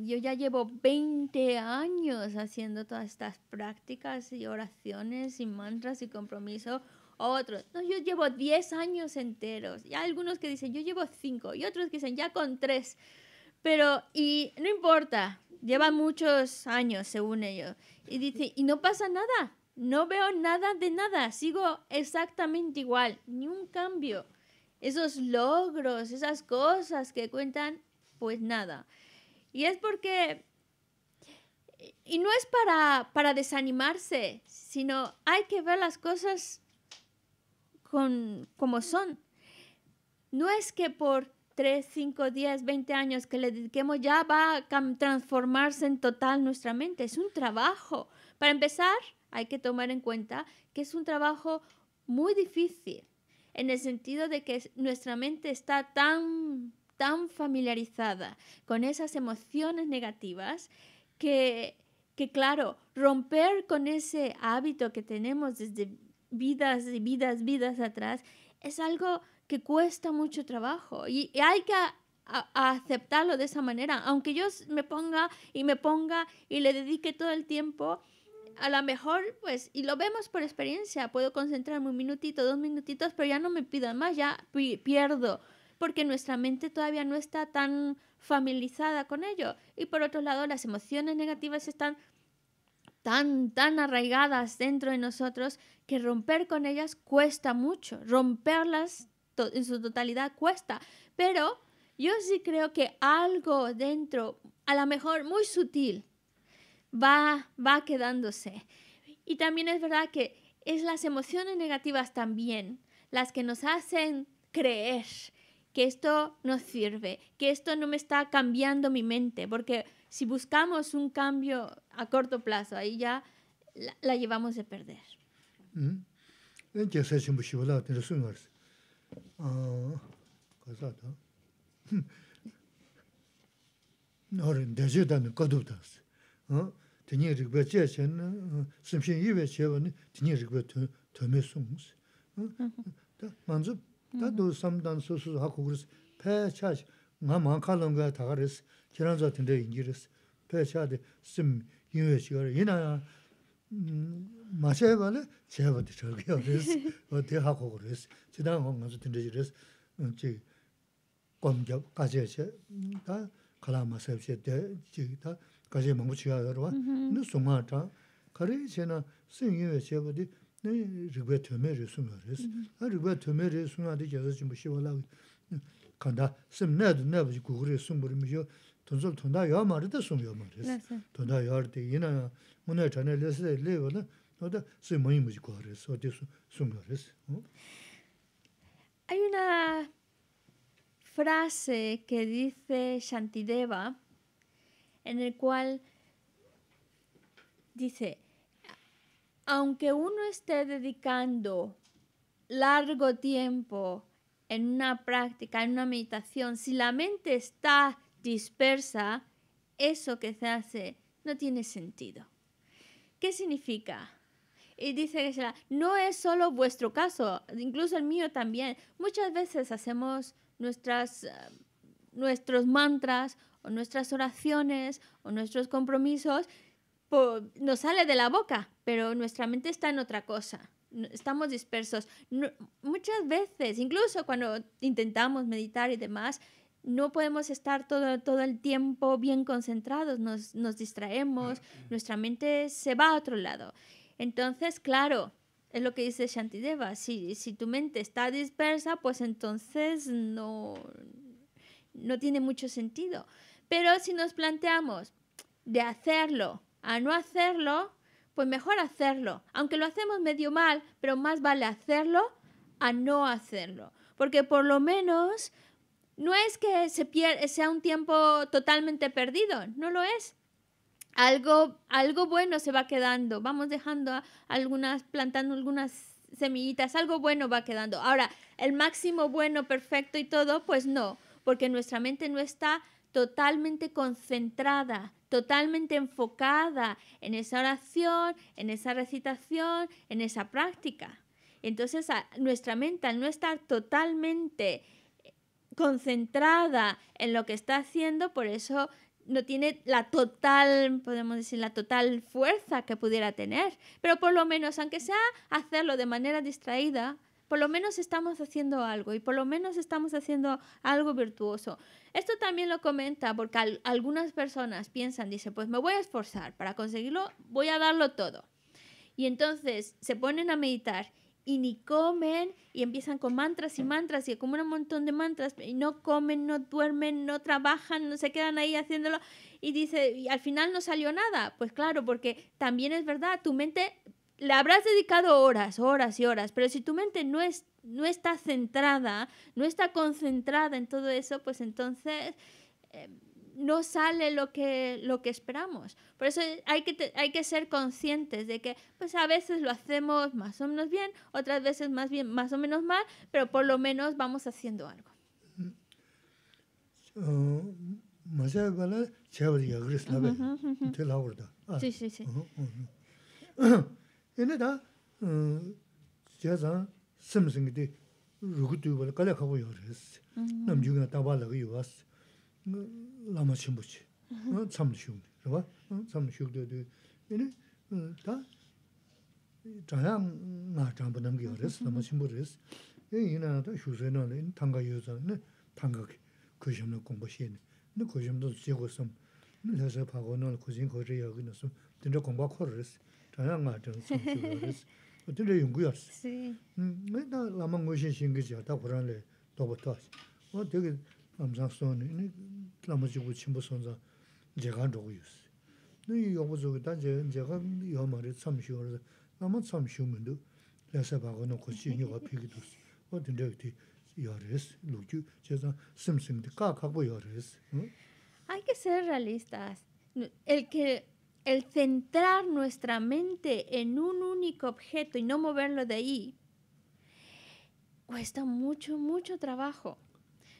yo ya llevo 20 años haciendo todas estas prácticas y oraciones y mantras y compromiso. Otros, no, yo llevo 10 años enteros. Y hay algunos que dicen, yo llevo 5. Y otros que dicen, ya con 3. Pero, y no importa, lleva muchos años según ellos. Y dice, y no pasa nada. No veo nada de nada. Sigo exactamente igual. Ni un cambio. Esos logros, esas cosas que cuentan, pues nada. Y es porque, y no es para, para desanimarse, sino hay que ver las cosas con, como son. No es que por 3, 5, 10, 20 años que le dediquemos ya va a transformarse en total nuestra mente. Es un trabajo. Para empezar, hay que tomar en cuenta que es un trabajo muy difícil, en el sentido de que nuestra mente está tan tan familiarizada con esas emociones negativas que, que claro, romper con ese hábito que tenemos desde vidas y vidas, vidas atrás, es algo que cuesta mucho trabajo y, hay que aceptarlo de esa manera. Aunque yo me ponga y me ponga y le dedique todo el tiempo, a lo mejor, pues, y lo vemos por experiencia, puedo concentrarme un minutito, dos minutitos, pero ya no me pidan más, ya pierdo porque nuestra mente todavía no está tan familiarizada con ello. Y por otro lado, las emociones negativas están tan, tan arraigadas dentro de nosotros que romper con ellas cuesta mucho. Romperlas en su totalidad cuesta. Pero yo sí creo que algo dentro, a lo mejor muy sutil, va, va quedándose. Y también es verdad que es las emociones negativas también las que nos hacen creer que esto no sirve, que esto no me está cambiando mi mente, porque si buscamos un cambio a corto plazo, ahí ya la, llevamos de perder. Mm. Tā tū samdān sū sū hā kukurīs, pē chā chī, ngā mā kā lōng gāi tā kā rīs, kīrān zā tīndē yīngi rīs, pē chā dī sīm yīngvē chī kā rī, yīnā yā mā chā yā bā lī, chā 근데 bā dī chā kā ngā sū rīs, kā tā mā kā nī sū rīgbē tēmē rī sūnā rīs. A rīgbē tēmē rī sūnā dī kia zāchī mbī shīwā lā kāndā sīm nē dī nē bī gu gu rī sūng bū rī mī yō tōnsol tōndā yā mā rī dā sūng yā mā rīs. Tōndā yā rī dī yīnā mū nē chā nē lē sī lē wā lā nō dā sī mā yī Hay una frase que dice Shantideva en el cual dice aunque uno esté dedicando largo tiempo en una práctica, en una meditación, si la mente está dispersa, eso que se hace no tiene sentido. ¿Qué significa? Y dice que no es solo vuestro caso, incluso el mío también. Muchas veces hacemos nuestras, eh, nuestros mantras o nuestras oraciones o nuestros compromisos nos sale de la boca, pero nuestra mente está en otra cosa. Estamos dispersos. muchas veces, incluso cuando intentamos meditar y demás, no podemos estar todo, el tiempo bien concentrados, nos, distraemos, nuestra mente se va a otro lado. Entonces, claro, es lo que dice Shantideva, si, si tu mente está dispersa, pues entonces no, no tiene mucho sentido. Pero si nos planteamos de hacerlo a no hacerlo, pues mejor hacerlo. Aunque lo hacemos medio mal, pero más vale hacerlo a no hacerlo. Porque por lo menos no es que se sea un tiempo totalmente perdido, no lo es. Algo, algo bueno se va quedando. Vamos dejando algunas, plantando algunas semillitas, algo bueno va quedando. Ahora, el máximo bueno, perfecto y todo, pues no, porque nuestra mente no está totalmente concentrada, totalmente enfocada en esa oración, en esa recitación, en esa práctica. Entonces nuestra mente al no estar totalmente concentrada en lo que está haciendo, por eso no tiene la total, podemos decir, la total fuerza que pudiera tener. Pero por lo menos, aunque sea hacerlo de manera distraída, por lo menos estamos haciendo algo y por lo menos estamos haciendo algo virtuoso. Esto también lo comenta porque algunas personas piensan, dice, pues me voy a esforzar para conseguirlo, voy a darlo todo. Y entonces se ponen a meditar y ni comen y empiezan con mantras y mantras y como un montón de mantras y no comen, no duermen, no trabajan, no se quedan ahí haciéndolo y dice, y al final no salió nada. Pues claro, porque también es verdad, tu mente le habrás dedicado horas, horas y horas, pero si tu mente no, es, no está centrada, no está concentrada en todo eso, pues entonces em, no sale lo que, lo que esperamos. Por eso hay que, hay que ser conscientes de que pues a veces lo hacemos más o menos bien, otras veces más bien más o menos mal, pero por lo menos vamos haciendo algo. Sí, sí, sí. Yini 음 sīyā sāngā sīmī sīngi dī rūgū 남 bāla kālā kāgu yō rī sī, namchū ngā dā bāla gā yō wā sī, ngā lāma sīmbu chī, nā tsāṁ dī shūng dī, rū bā, tsāṁ dī shūng dī yō dī, yini dā jā yā ngā jāmbu nām ki yini hay que ser realistas el que el centrar nuestra mente en un único objeto y no moverlo de ahí, cuesta mucho, mucho trabajo.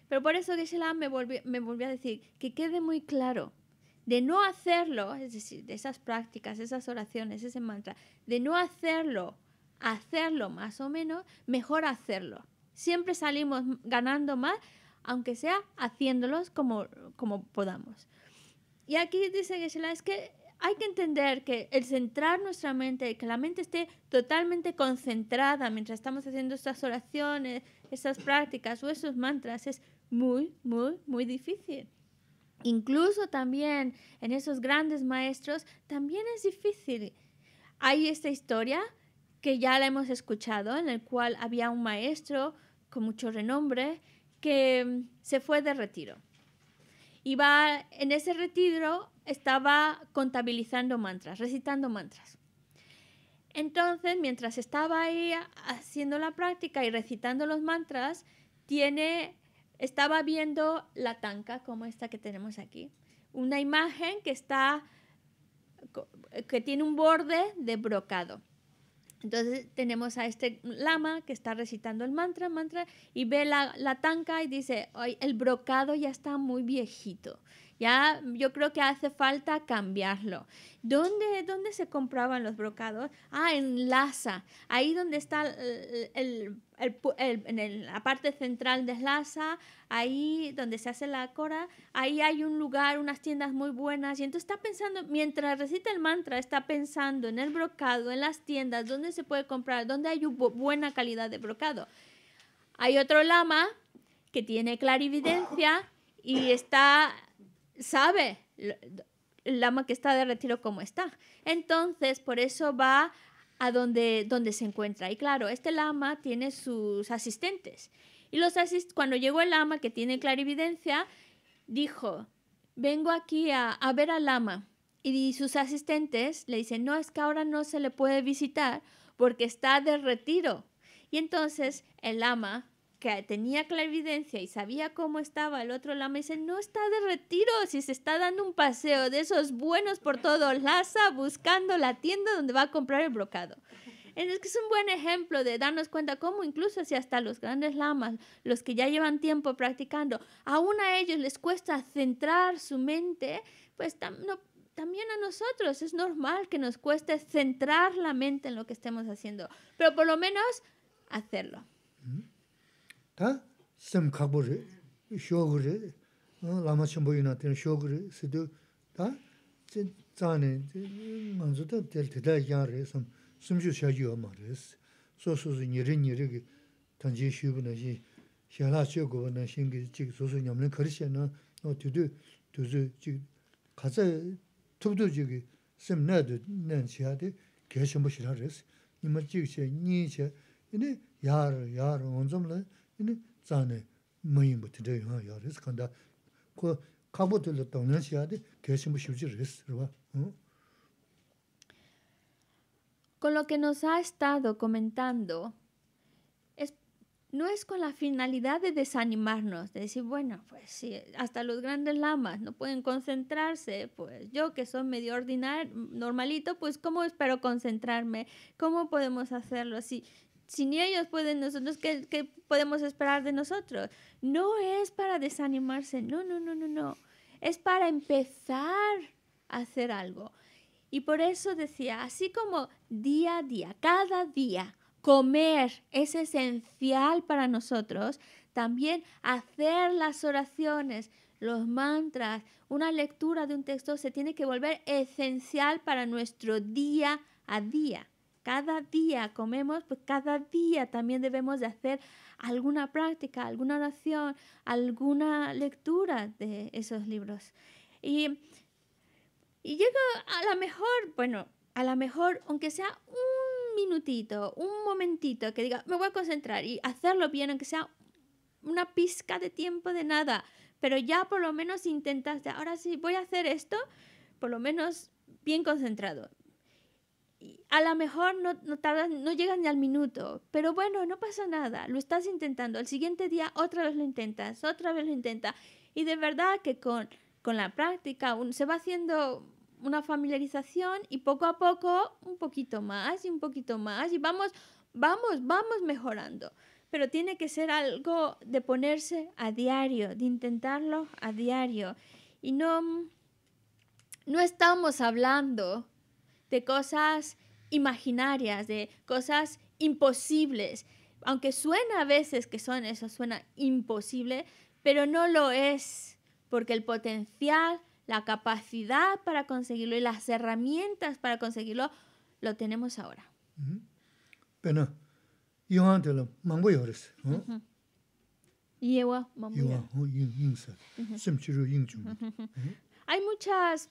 Pero por eso Geshe-la me volvió, me a decir que quede muy claro, de no hacerlo, es decir, de esas prácticas, esas oraciones, ese mantra, de no hacerlo, hacerlo más o menos, mejor hacerlo. Siempre salimos ganando más, aunque sea haciéndolos como, como podamos. Y aquí dice Geshe-la, es que hay que entender que el centrar nuestra mente, que la mente esté totalmente concentrada mientras estamos haciendo estas oraciones, estas prácticas o esos mantras, es muy, muy, muy difícil. Incluso también en esos grandes maestros, también es difícil. Hay esta historia que ya la hemos escuchado, en el cual había un maestro con mucho renombre que mm, se fue de retiro. Y va en ese retiro estaba contabilizando mantras, recitando mantras. Entonces, mientras estaba ahí haciendo la práctica y recitando los mantras, tiene, estaba viendo la tanca como esta que tenemos aquí, una imagen que está que tiene un borde de brocado. Entonces tenemos a este lama que está recitando el mantra, mantra, y ve la, tanca y dice, el brocado ya está muy viejito ya yo creo que hace falta cambiarlo. ¿Dónde, dónde se compraban los brocados? Ah, en Lhasa. ahí donde está en la parte central de Lhasa, ahí donde se hace la cora, ahí hay un lugar, unas tiendas muy buenas. Y entonces está pensando, mientras recita el mantra, está pensando en el brocado, en las tiendas, dónde se puede comprar, dónde hay buena calidad de brocado. Hay otro lama que tiene clarividencia y está sabe el lama que está de retiro cómo está. Entonces, por eso va a donde, donde se encuentra. Y claro, este lama tiene sus asistentes. Y los cuando llegó el lama que tiene clarividencia, dijo, vengo aquí a, a ver al lama. Y sus asistentes le dicen, no, es que ahora no se le puede visitar porque está de retiro. Y entonces el lama que tenía clarividencia y sabía cómo estaba el otro lama, y dice, no está de retiro, si se está dando un paseo de esos buenos por todo Lhasa, buscando la tienda donde va a comprar el brocado. Es que es un buen ejemplo de darnos cuenta cómo incluso si hasta los grandes lamas, los que ya llevan tiempo practicando, aún a ellos les cuesta centrar su mente, pues también a nosotros es normal que nos cueste centrar la mente en lo que estemos haciendo, pero por lo menos hacerlo. 다 sim kaabu rr, shio gu rr, nama chambu 다 tina shio gu rr, sidu, daa, tsaani, manzu, daa, tdilayi yaa rr, sim shu shaajiwa ma rr rr rr rr, soos, soos, niri niri, tanjii shubu na jii, shiaa laa shubu na, shingi, jik, soos, nyamliin kari na, o tudu, tuzu, jik, kaza, tubdu na du, kaya nima yini, yaa yaa Con lo que nos ha estado comentando, es, no es con la finalidad de desanimarnos, de decir, bueno, pues si hasta los grandes lamas no pueden concentrarse, pues yo que soy medio ordinario, mm, normalito, pues ¿cómo espero concentrarme? ¿Cómo podemos hacerlo? así si ellos pueden, nosotros, ¿qué, ¿qué, podemos esperar de nosotros? No es para desanimarse, no, no, no, no, no. Es para empezar a hacer algo. Y por eso decía, así como día a día, cada día, comer es esencial para nosotros, también hacer las oraciones, los mantras, una lectura de un texto se tiene que volver esencial para nuestro día a día cada día comemos, pues cada día también debemos de hacer alguna práctica, alguna oración, alguna lectura de esos libros. Y, y llega a lo mejor, bueno, a lo mejor, aunque sea un minutito, un momentito, que diga, me voy a concentrar y hacerlo bien, aunque sea una pizca de tiempo de nada, pero ya por lo menos intentaste, ahora sí, voy a hacer esto, por lo menos bien concentrado, a lo mejor no, no, no llegas ni al minuto, pero bueno, no pasa nada, lo estás intentando. El siguiente día otra vez lo intentas, otra vez lo intentas. Y de verdad que con, la práctica se va haciendo una familiarización y poco a poco un poquito más y un poquito más y vamos, vamos, vamos mejorando. Pero tiene que ser algo de ponerse a diario, de intentarlo a diario. Y no, no estamos hablando de cosas imaginarias, de cosas imposibles. Aunque suena a veces que son eso, suena imposible, pero no lo es, porque el potencial, la capacidad para conseguirlo y las herramientas para conseguirlo lo tenemos ahora. Pero, yo lo Hay muchas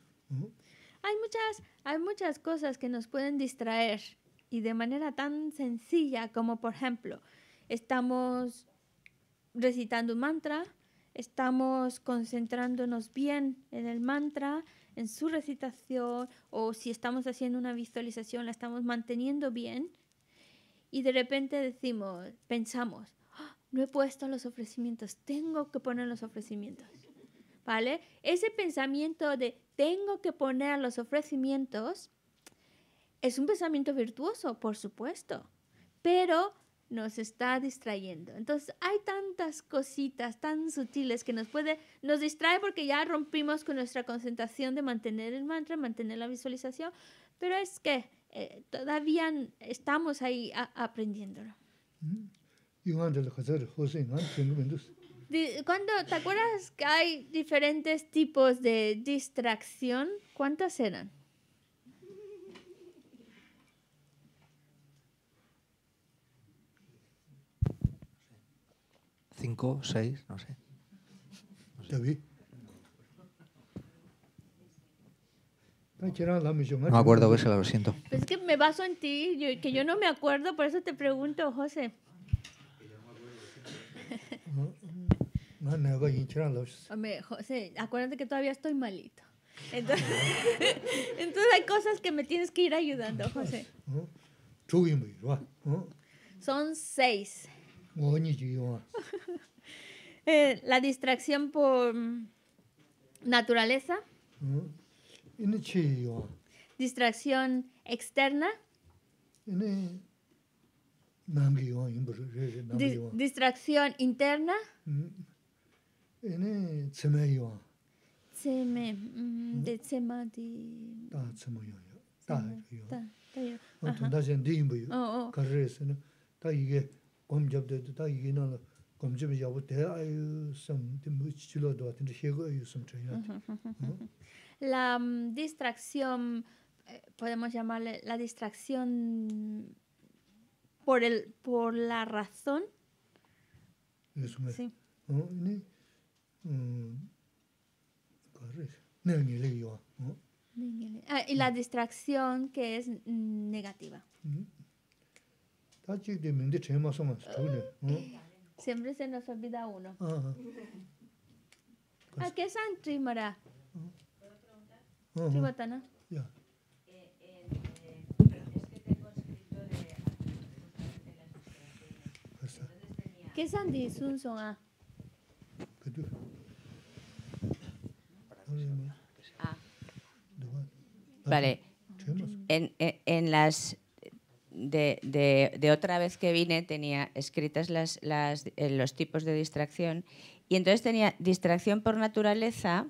Hay muchas, hay muchas cosas que nos pueden distraer y de manera tan sencilla como por ejemplo, estamos recitando un mantra, estamos concentrándonos bien en el mantra, en su recitación o si estamos haciendo una visualización la estamos manteniendo bien y de repente decimos, pensamos, ah, no he puesto los ofrecimientos, tengo que poner los ofrecimientos. ¿vale? Ese pensamiento de tengo que poner los ofrecimientos es un pensamiento virtuoso, por supuesto, pero nos está distrayendo. Entonces, hay tantas cositas tan sutiles que nos puede nos distrae porque ya rompimos con nuestra concentración de mantener el mantra, mantener la visualización, pero es que eh, todavía estamos ahí aprendiéndolo. Cuando ¿Te acuerdas que hay diferentes tipos de distracción? ¿Cuántas eran? Cinco, seis, no sé. No Te vi. ¿eh? No me acuerdo, lo siento. es que me baso en ti, y que yo no me acuerdo, por eso te pregunto, José. Hombre, José, acuérdate que todavía estoy malito. Entonces, entonces hay cosas que me tienes que ir ayudando, José. Son seis. Eh, la distracción por naturaleza. Distracción externa. distracción interna. Mm la mm, distracción, eh, podemos llamarle la distracción por, el, por la razón. Oh, Mm, ah, y la distracción que es mm, negativa. Mm. Siempre se nos olvida uno. ¿A qué san ¿Puedo preguntar? ¿Qué es eh, eh, disun Ah. Vale. En, las de, otra vez que vine tenía escritas las, las, eh, los tipos de distracción y entonces tenía distracción por naturaleza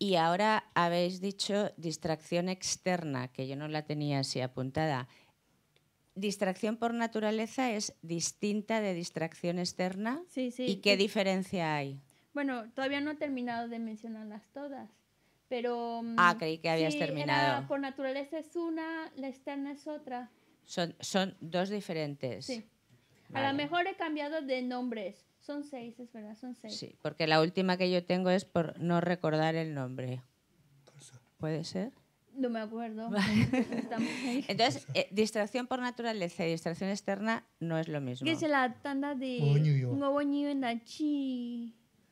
y ahora habéis dicho distracción externa, que yo no la tenía así apuntada. ¿Distracción por naturaleza es distinta de distracción externa? Sí, sí. ¿Y qué diferencia hay? Bueno, todavía no he terminado de mencionarlas todas, pero... Mm, ah, creí que habías terminado. por naturaleza es una, la externa es otra. Son, son dos diferentes. Sí. A lo mejor he cambiado de nombres. Son seis, es verdad, son seis. Sí, porque la última que yo tengo es por no recordar el nombre. ¿Puede ser? No me acuerdo. Entonces, eh, distracción por naturaleza y distracción externa no es lo mismo. ¿Qué es la tanda de...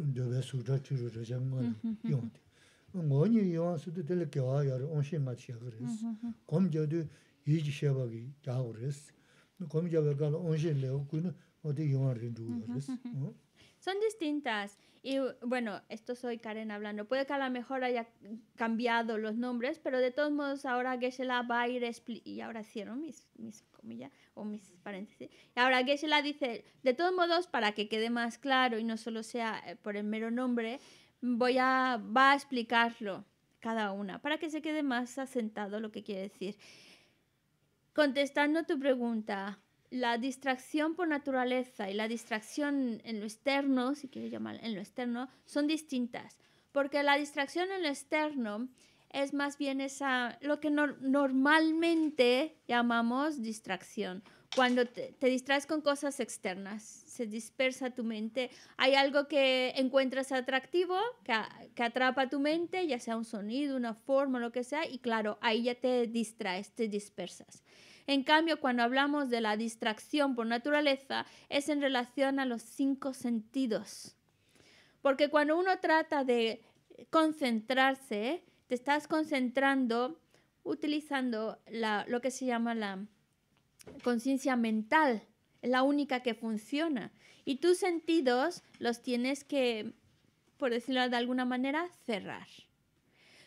dōbē sūchā chūrū rāchā ngā yōng tē. Ngō nī yōng sū tū tēlē kiawā yā rā ōngshē ngā chē kā rēs. Kōm chā tū yī chī shē bā kī yā kā rēs. Kōm chā bā kā rā ōngshē lē wā kū Son distintas. Y bueno, esto soy Karen hablando. Puede que a lo mejor haya cambiado los nombres, pero de todos modos ahora Geshe-la va a ir... Y ahora cierro mis, mis ahora o mis paréntesis. Ahora la dice, de todos modos, para que quede más claro y no solo sea eh, por el mero nombre, voy a, va a explicarlo cada una, para que se quede más asentado lo que quiere decir. Contestando tu pregunta, la distracción por naturaleza y la distracción en lo externo, si quiere llamar en lo externo, son distintas, porque la distracción en lo externo es más bien esa, lo que normalmente llamamos distracción. Cuando te, distraes con cosas externas, se dispersa tu mente. Hay algo que encuentras atractivo, que, que atrapa tu mente, ya sea un sonido, una forma, lo que sea, y claro, ahí ya te distraes, te dispersas. En cambio, cuando hablamos de la distracción por naturaleza, es en relación a los cinco sentidos. Porque cuando uno trata de concentrarse, te estás concentrando utilizando lo que se llama la conciencia mental, la única que funciona. Y tus sentidos los tienes que, por decirlo de alguna manera, cerrar.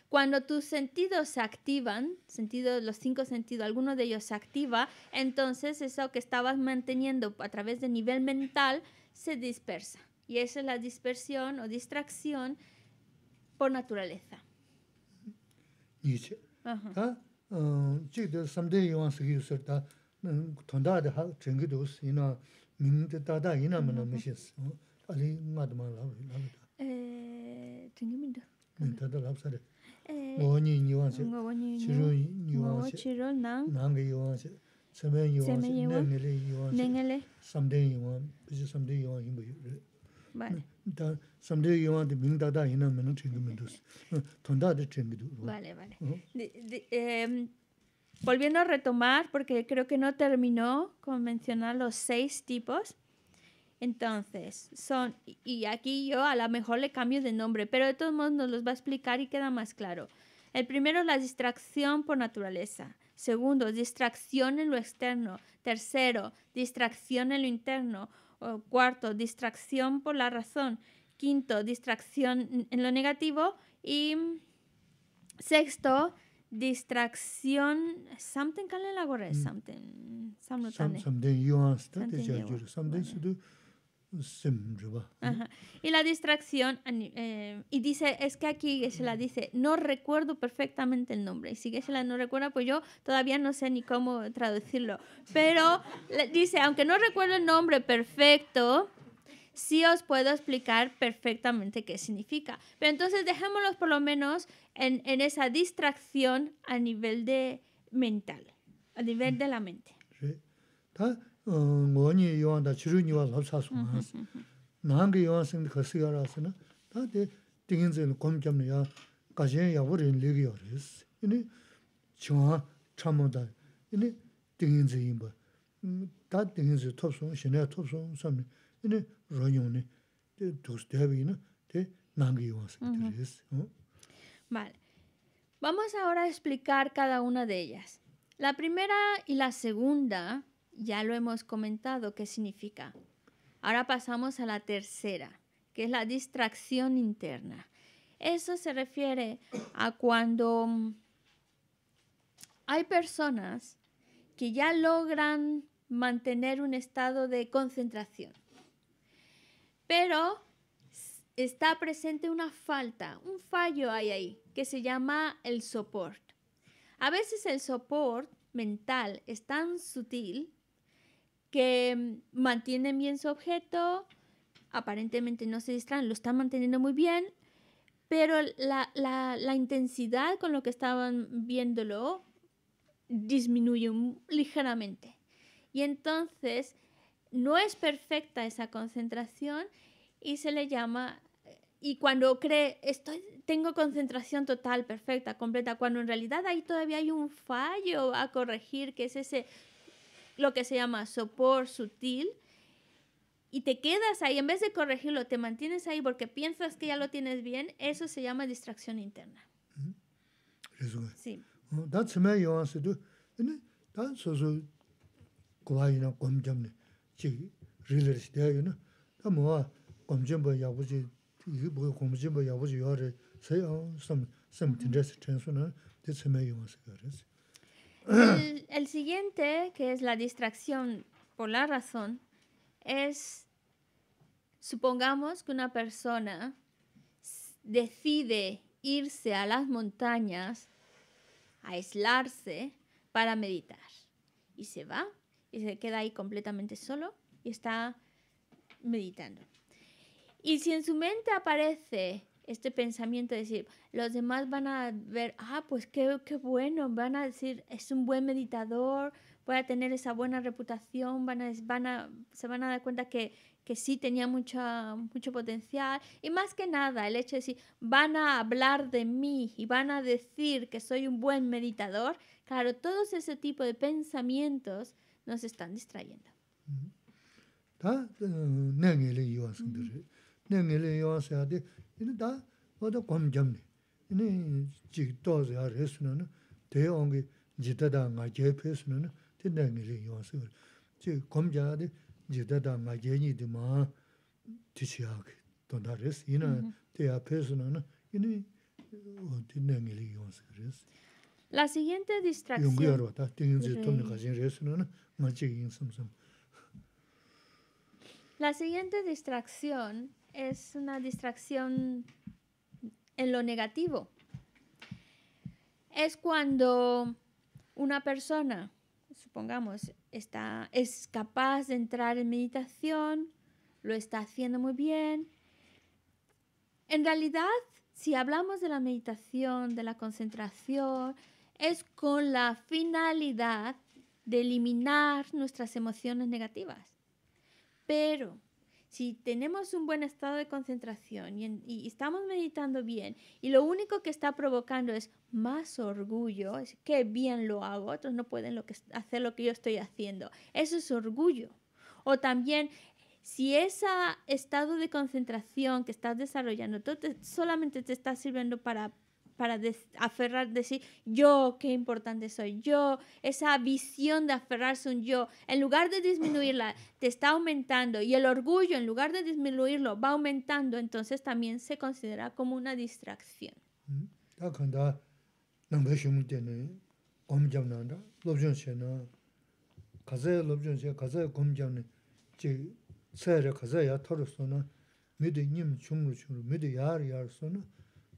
Cuando tus sentidos se activan, sentido, los cinco sentidos, alguno de ellos se activa, entonces eso que estabas manteniendo a través de nivel mental se dispersa. Y esa es la dispersión o distracción por naturaleza. 니체 다 지데 삼데 요한스기 요서다 돈다데 하 쟁기도 스이나 민데 따다 이나면 미시스 알리 마드만 라에 쟁기 민데 민데다 랍사데 뭐니 니완세 치료 니완세 치료 나 나게 요한스 세메 요한스 네네 요한스 네네 요한 비지 요한 맞네 Vale, vale. Em, volviendo a retomar, porque creo que no terminó con mencionar los seis tipos. Entonces, son, y aquí yo a lo mejor le cambio de nombre, pero de todos modos nos los va a explicar y queda más claro. El primero es la distracción por naturaleza. Segundo, distracción en lo externo. Tercero, distracción en lo interno cuarto, distracción por la razón. Quinto, distracción en lo negativo. Y sexto, distracción something kan la gore something samno something you want to something to do y la distracción, eh, y dice, es que aquí se la mm. dice, no recuerdo perfectamente el nombre. Y si se la no recuerda, pues yo todavía no sé ni cómo traducirlo. Pero dice, aunque no recuerdo el nombre perfecto, sí os puedo explicar perfectamente qué significa. Pero entonces dejémoslos por lo menos en, en esa distracción a nivel de mental, a nivel de la mente. Sí. ngōni yōwān dā chirū nīwā lōpsā sō ngā sō. Nāngi yōwān sīng dā khasī yā rā sō nā, tā tē tīngin zī kōm kiam nā yā kāshīyān 데 wūrī nā līgī Vamos ahora a explicar cada una de ellas. La primera y la segunda... ya lo hemos comentado qué significa. Ahora pasamos a la tercera, que es la distracción interna. Eso se refiere a cuando mm, hay personas que ya logran mantener un estado de concentración, pero está presente una falta, un fallo hay ahí, que se llama el soporte. A veces el soporte mental es tan sutil que mm, mantienen bien su objeto, aparentemente no se distraen, lo están manteniendo muy bien, pero la, intensidad con lo que estaban viéndolo disminuye ligeramente. Y entonces no es perfecta esa concentración y se le llama y cuando cree estoy tengo concentración total perfecta completa cuando en realidad ahí todavía hay un fallo a corregir que es ese lo que se llama sopor sutil y te quedas ahí, en vez de corregirlo, te mantienes ahí porque piensas que ya lo tienes bien, eso se llama distracción interna. Sí. Oh, el, siguiente, que es la distracción por la razón, es, supongamos que una persona decide irse a las montañas, aislarse para meditar. Y se va y se queda ahí completamente solo y está meditando. Y si en su mente aparece este pensamiento de decir, los demás van a ver, ah, pues qué, qué bueno, van a decir, es un buen meditador, voy a tener esa buena reputación, van a, van se van a dar cuenta que, que sí tenía mucha, mucho potencial. Y más que nada, el hecho de decir, van a hablar de mí y van a decir que soy un buen meditador, claro, todos ese tipo de pensamientos nos están distrayendo da La siguiente distracción... La siguiente distracción es una distracción en lo negativo. Es cuando una persona, supongamos, está, es capaz de entrar en meditación, lo está haciendo muy bien. En realidad, si hablamos de la meditación, de la concentración, es con la finalidad de eliminar nuestras emociones negativas. Pero si tenemos un buen estado de concentración y, estamos meditando bien y lo único que está provocando es más orgullo, es que bien lo hago, otros no pueden lo que, hacer lo que yo estoy haciendo, eso es orgullo. O también si ese estado de concentración que estás desarrollando solamente te está sirviendo para para aferrar, decir yo, qué importante soy, yo, esa visión de aferrarse un yo, en lugar de disminuirla, te está aumentando y el orgullo, en lugar de disminuirlo, va aumentando, entonces también se considera como una distracción. Mm-hmm.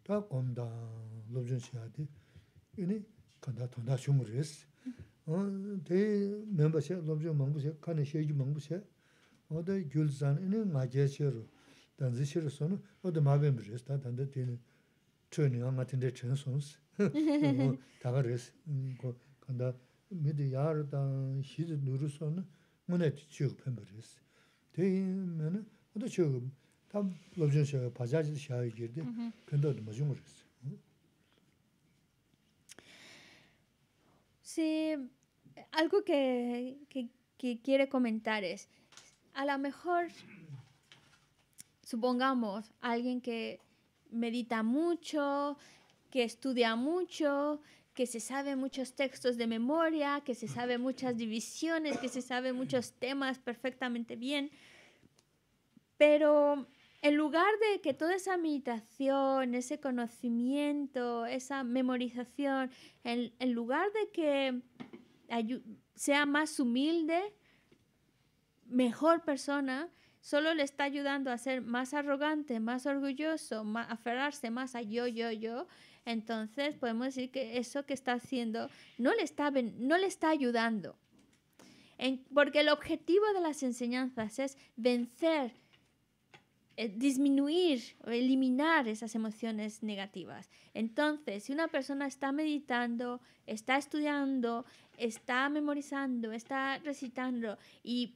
다 곰다 러브존 씨한테. 이니 간다 돈다 쇼물레스. 어데 멤버십 멤버 멤버십 러브존 맘 멤버십 어데 쇼지 맘 보세요. 어디 귤산 이닝 마게셔. 단지 씨로 손 어디 마베 므레스. 나한테 되니 최는 아마든지 전선스. 그거 다 버렸. 그 간다 미디 야르다 히즈 누르 손 무네티 츠급 해 버렸. 대 이메는 어디 쳐움. Sí, algo que, que, que quiere comentar es, a lo mejor, supongamos, alguien que medita mucho, que estudia mucho, que se sabe muchos textos de memoria, que se sabe muchas divisiones, que se sabe muchos temas perfectamente bien, pero en lugar de que toda esa meditación, ese conocimiento, esa memorización, en, lugar de que sea más humilde, mejor persona, solo le está ayudando a ser más arrogante, más orgulloso, más, aferrarse más a yo, yo, yo, entonces podemos decir que eso que está haciendo no le está, no le está ayudando. porque el objetivo de las enseñanzas es vencer eh, disminuir o eliminar esas emociones negativas. Entonces, si una persona está meditando, está estudiando, está memorizando, está recitando y,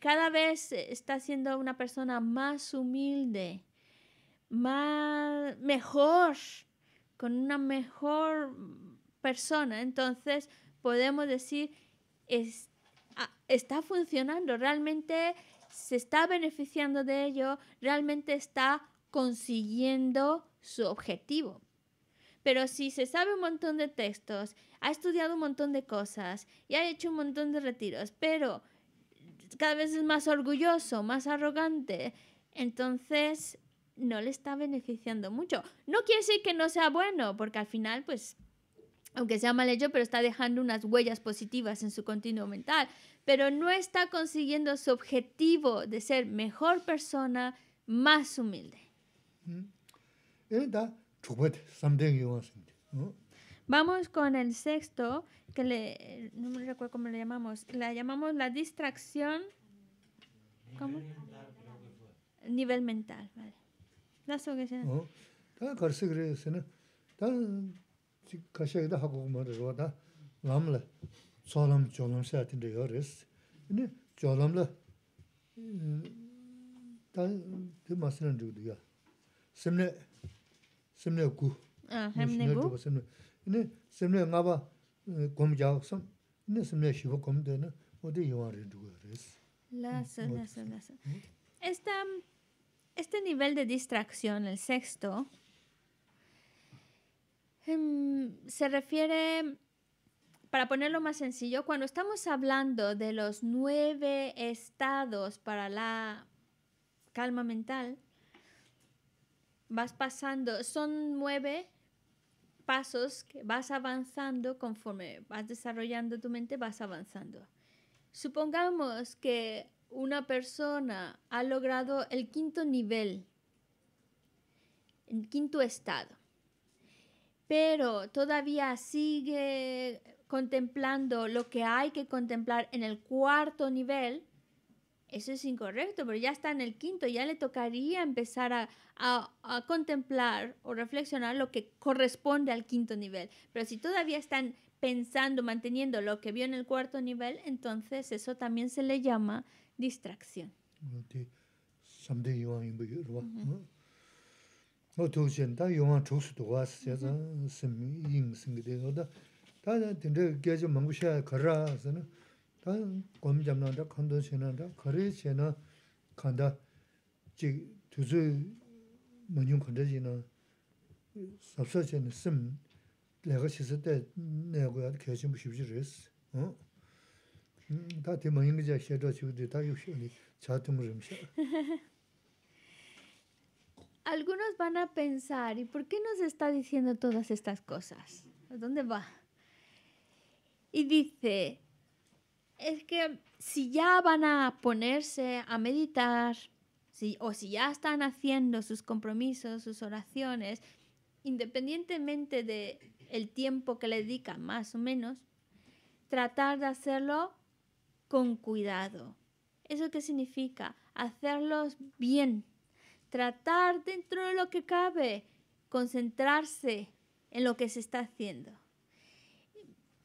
cada vez está siendo una persona más humilde, más, mejor, con una mejor persona, entonces podemos decir, es, ah, está funcionando, realmente se está beneficiando de ello, realmente está consiguiendo su objetivo. Pero si se sabe un montón de textos, ha estudiado un montón de cosas y ha hecho un montón de retiros, pero cada vez es más orgulloso, más arrogante, entonces no le está beneficiando mucho. No quiere decir que no sea bueno, porque al final, pues aunque sea mal hecho, pero está dejando unas huellas positivas en su continuo mental, pero no está consiguiendo su objetivo de ser mejor persona, más humilde. Mm-hmm. Vamos con el sexto, que le, no me recuerdo cómo le llamamos, la llamamos la distracción. ¿Cómo? Nivel mental, vale. no. Ah, si este, este nivel de distracción, el sexto... Em, se refiere, para ponerlo más sencillo, cuando estamos hablando de los nueve estados para la calma mental, vas pasando, son nueve pasos que vas avanzando conforme vas desarrollando tu mente, vas avanzando. Supongamos que una persona ha logrado el quinto nivel, el quinto estado pero todavía sigue contemplando lo que hay que contemplar en el cuarto nivel, eso es incorrecto, pero ya está en el quinto, ya le tocaría empezar a, contemplar o reflexionar lo que corresponde al quinto nivel. Pero si todavía están pensando, manteniendo lo que vio en el cuarto nivel, entonces eso también se le llama distracción. o tu shen ta yuwa chuk su tuwa si ya zang sim 다 sing di o da ta ten te kia zi mungu shaya kara zi 내가 ta kwa mi jam na da kanda shen 다 da kari shen na kanda chi algunos van a pensar, ¿y por qué nos está diciendo todas estas cosas? ¿A dónde va? Y dice, es que si ya van a ponerse a meditar, o si ya están haciendo sus compromisos, sus oraciones, independientemente de tiempo que le dedican más o menos, tratar de hacerlo con cuidado. ¿Eso qué significa? Hacerlos bien, tratar dentro de lo que cabe, concentrarse en lo que se está haciendo.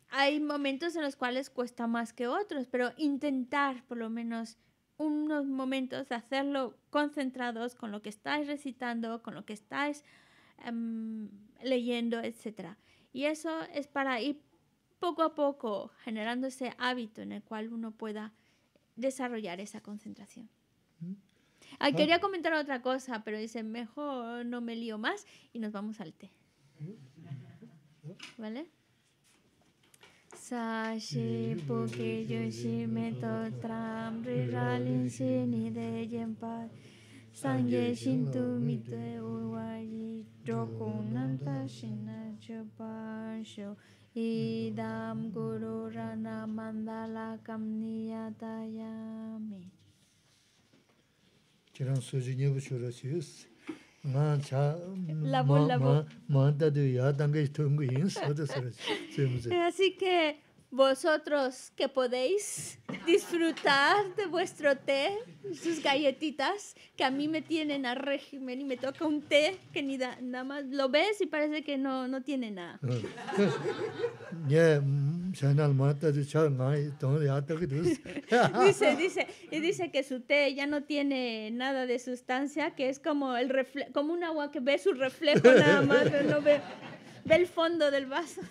Hay momentos en los cuales cuesta más que otros, pero intentar por lo menos unos momentos de hacerlo concentrados con lo que estáis recitando, con lo que estáis em, leyendo, etc. Y eso es para ir poco a poco generando ese hábito en el cual uno pueda desarrollar esa concentración. Ah, Quería comentar otra cosa, pero dice, mejor no me lío más y nos vamos al té. ¿Vale? Sashi puki yoshi meto tram riralin sini de yempa sangye shintu mite uwayi drokun namta shina chupa idam guru rana mandala kamniyatayami la voz Así que vosotros que podéis disfrutar de vuestro té, sus galletitas, que a mí me tienen a régimen y me toca un té que ni da, nada más lo ves y parece que no, no tiene nada. Mm, dice, dice, y dice que su té ya no tiene nada de sustancia, que es como, el refle como un agua que ve su reflejo nada más, pero no ve el fondo del vaso.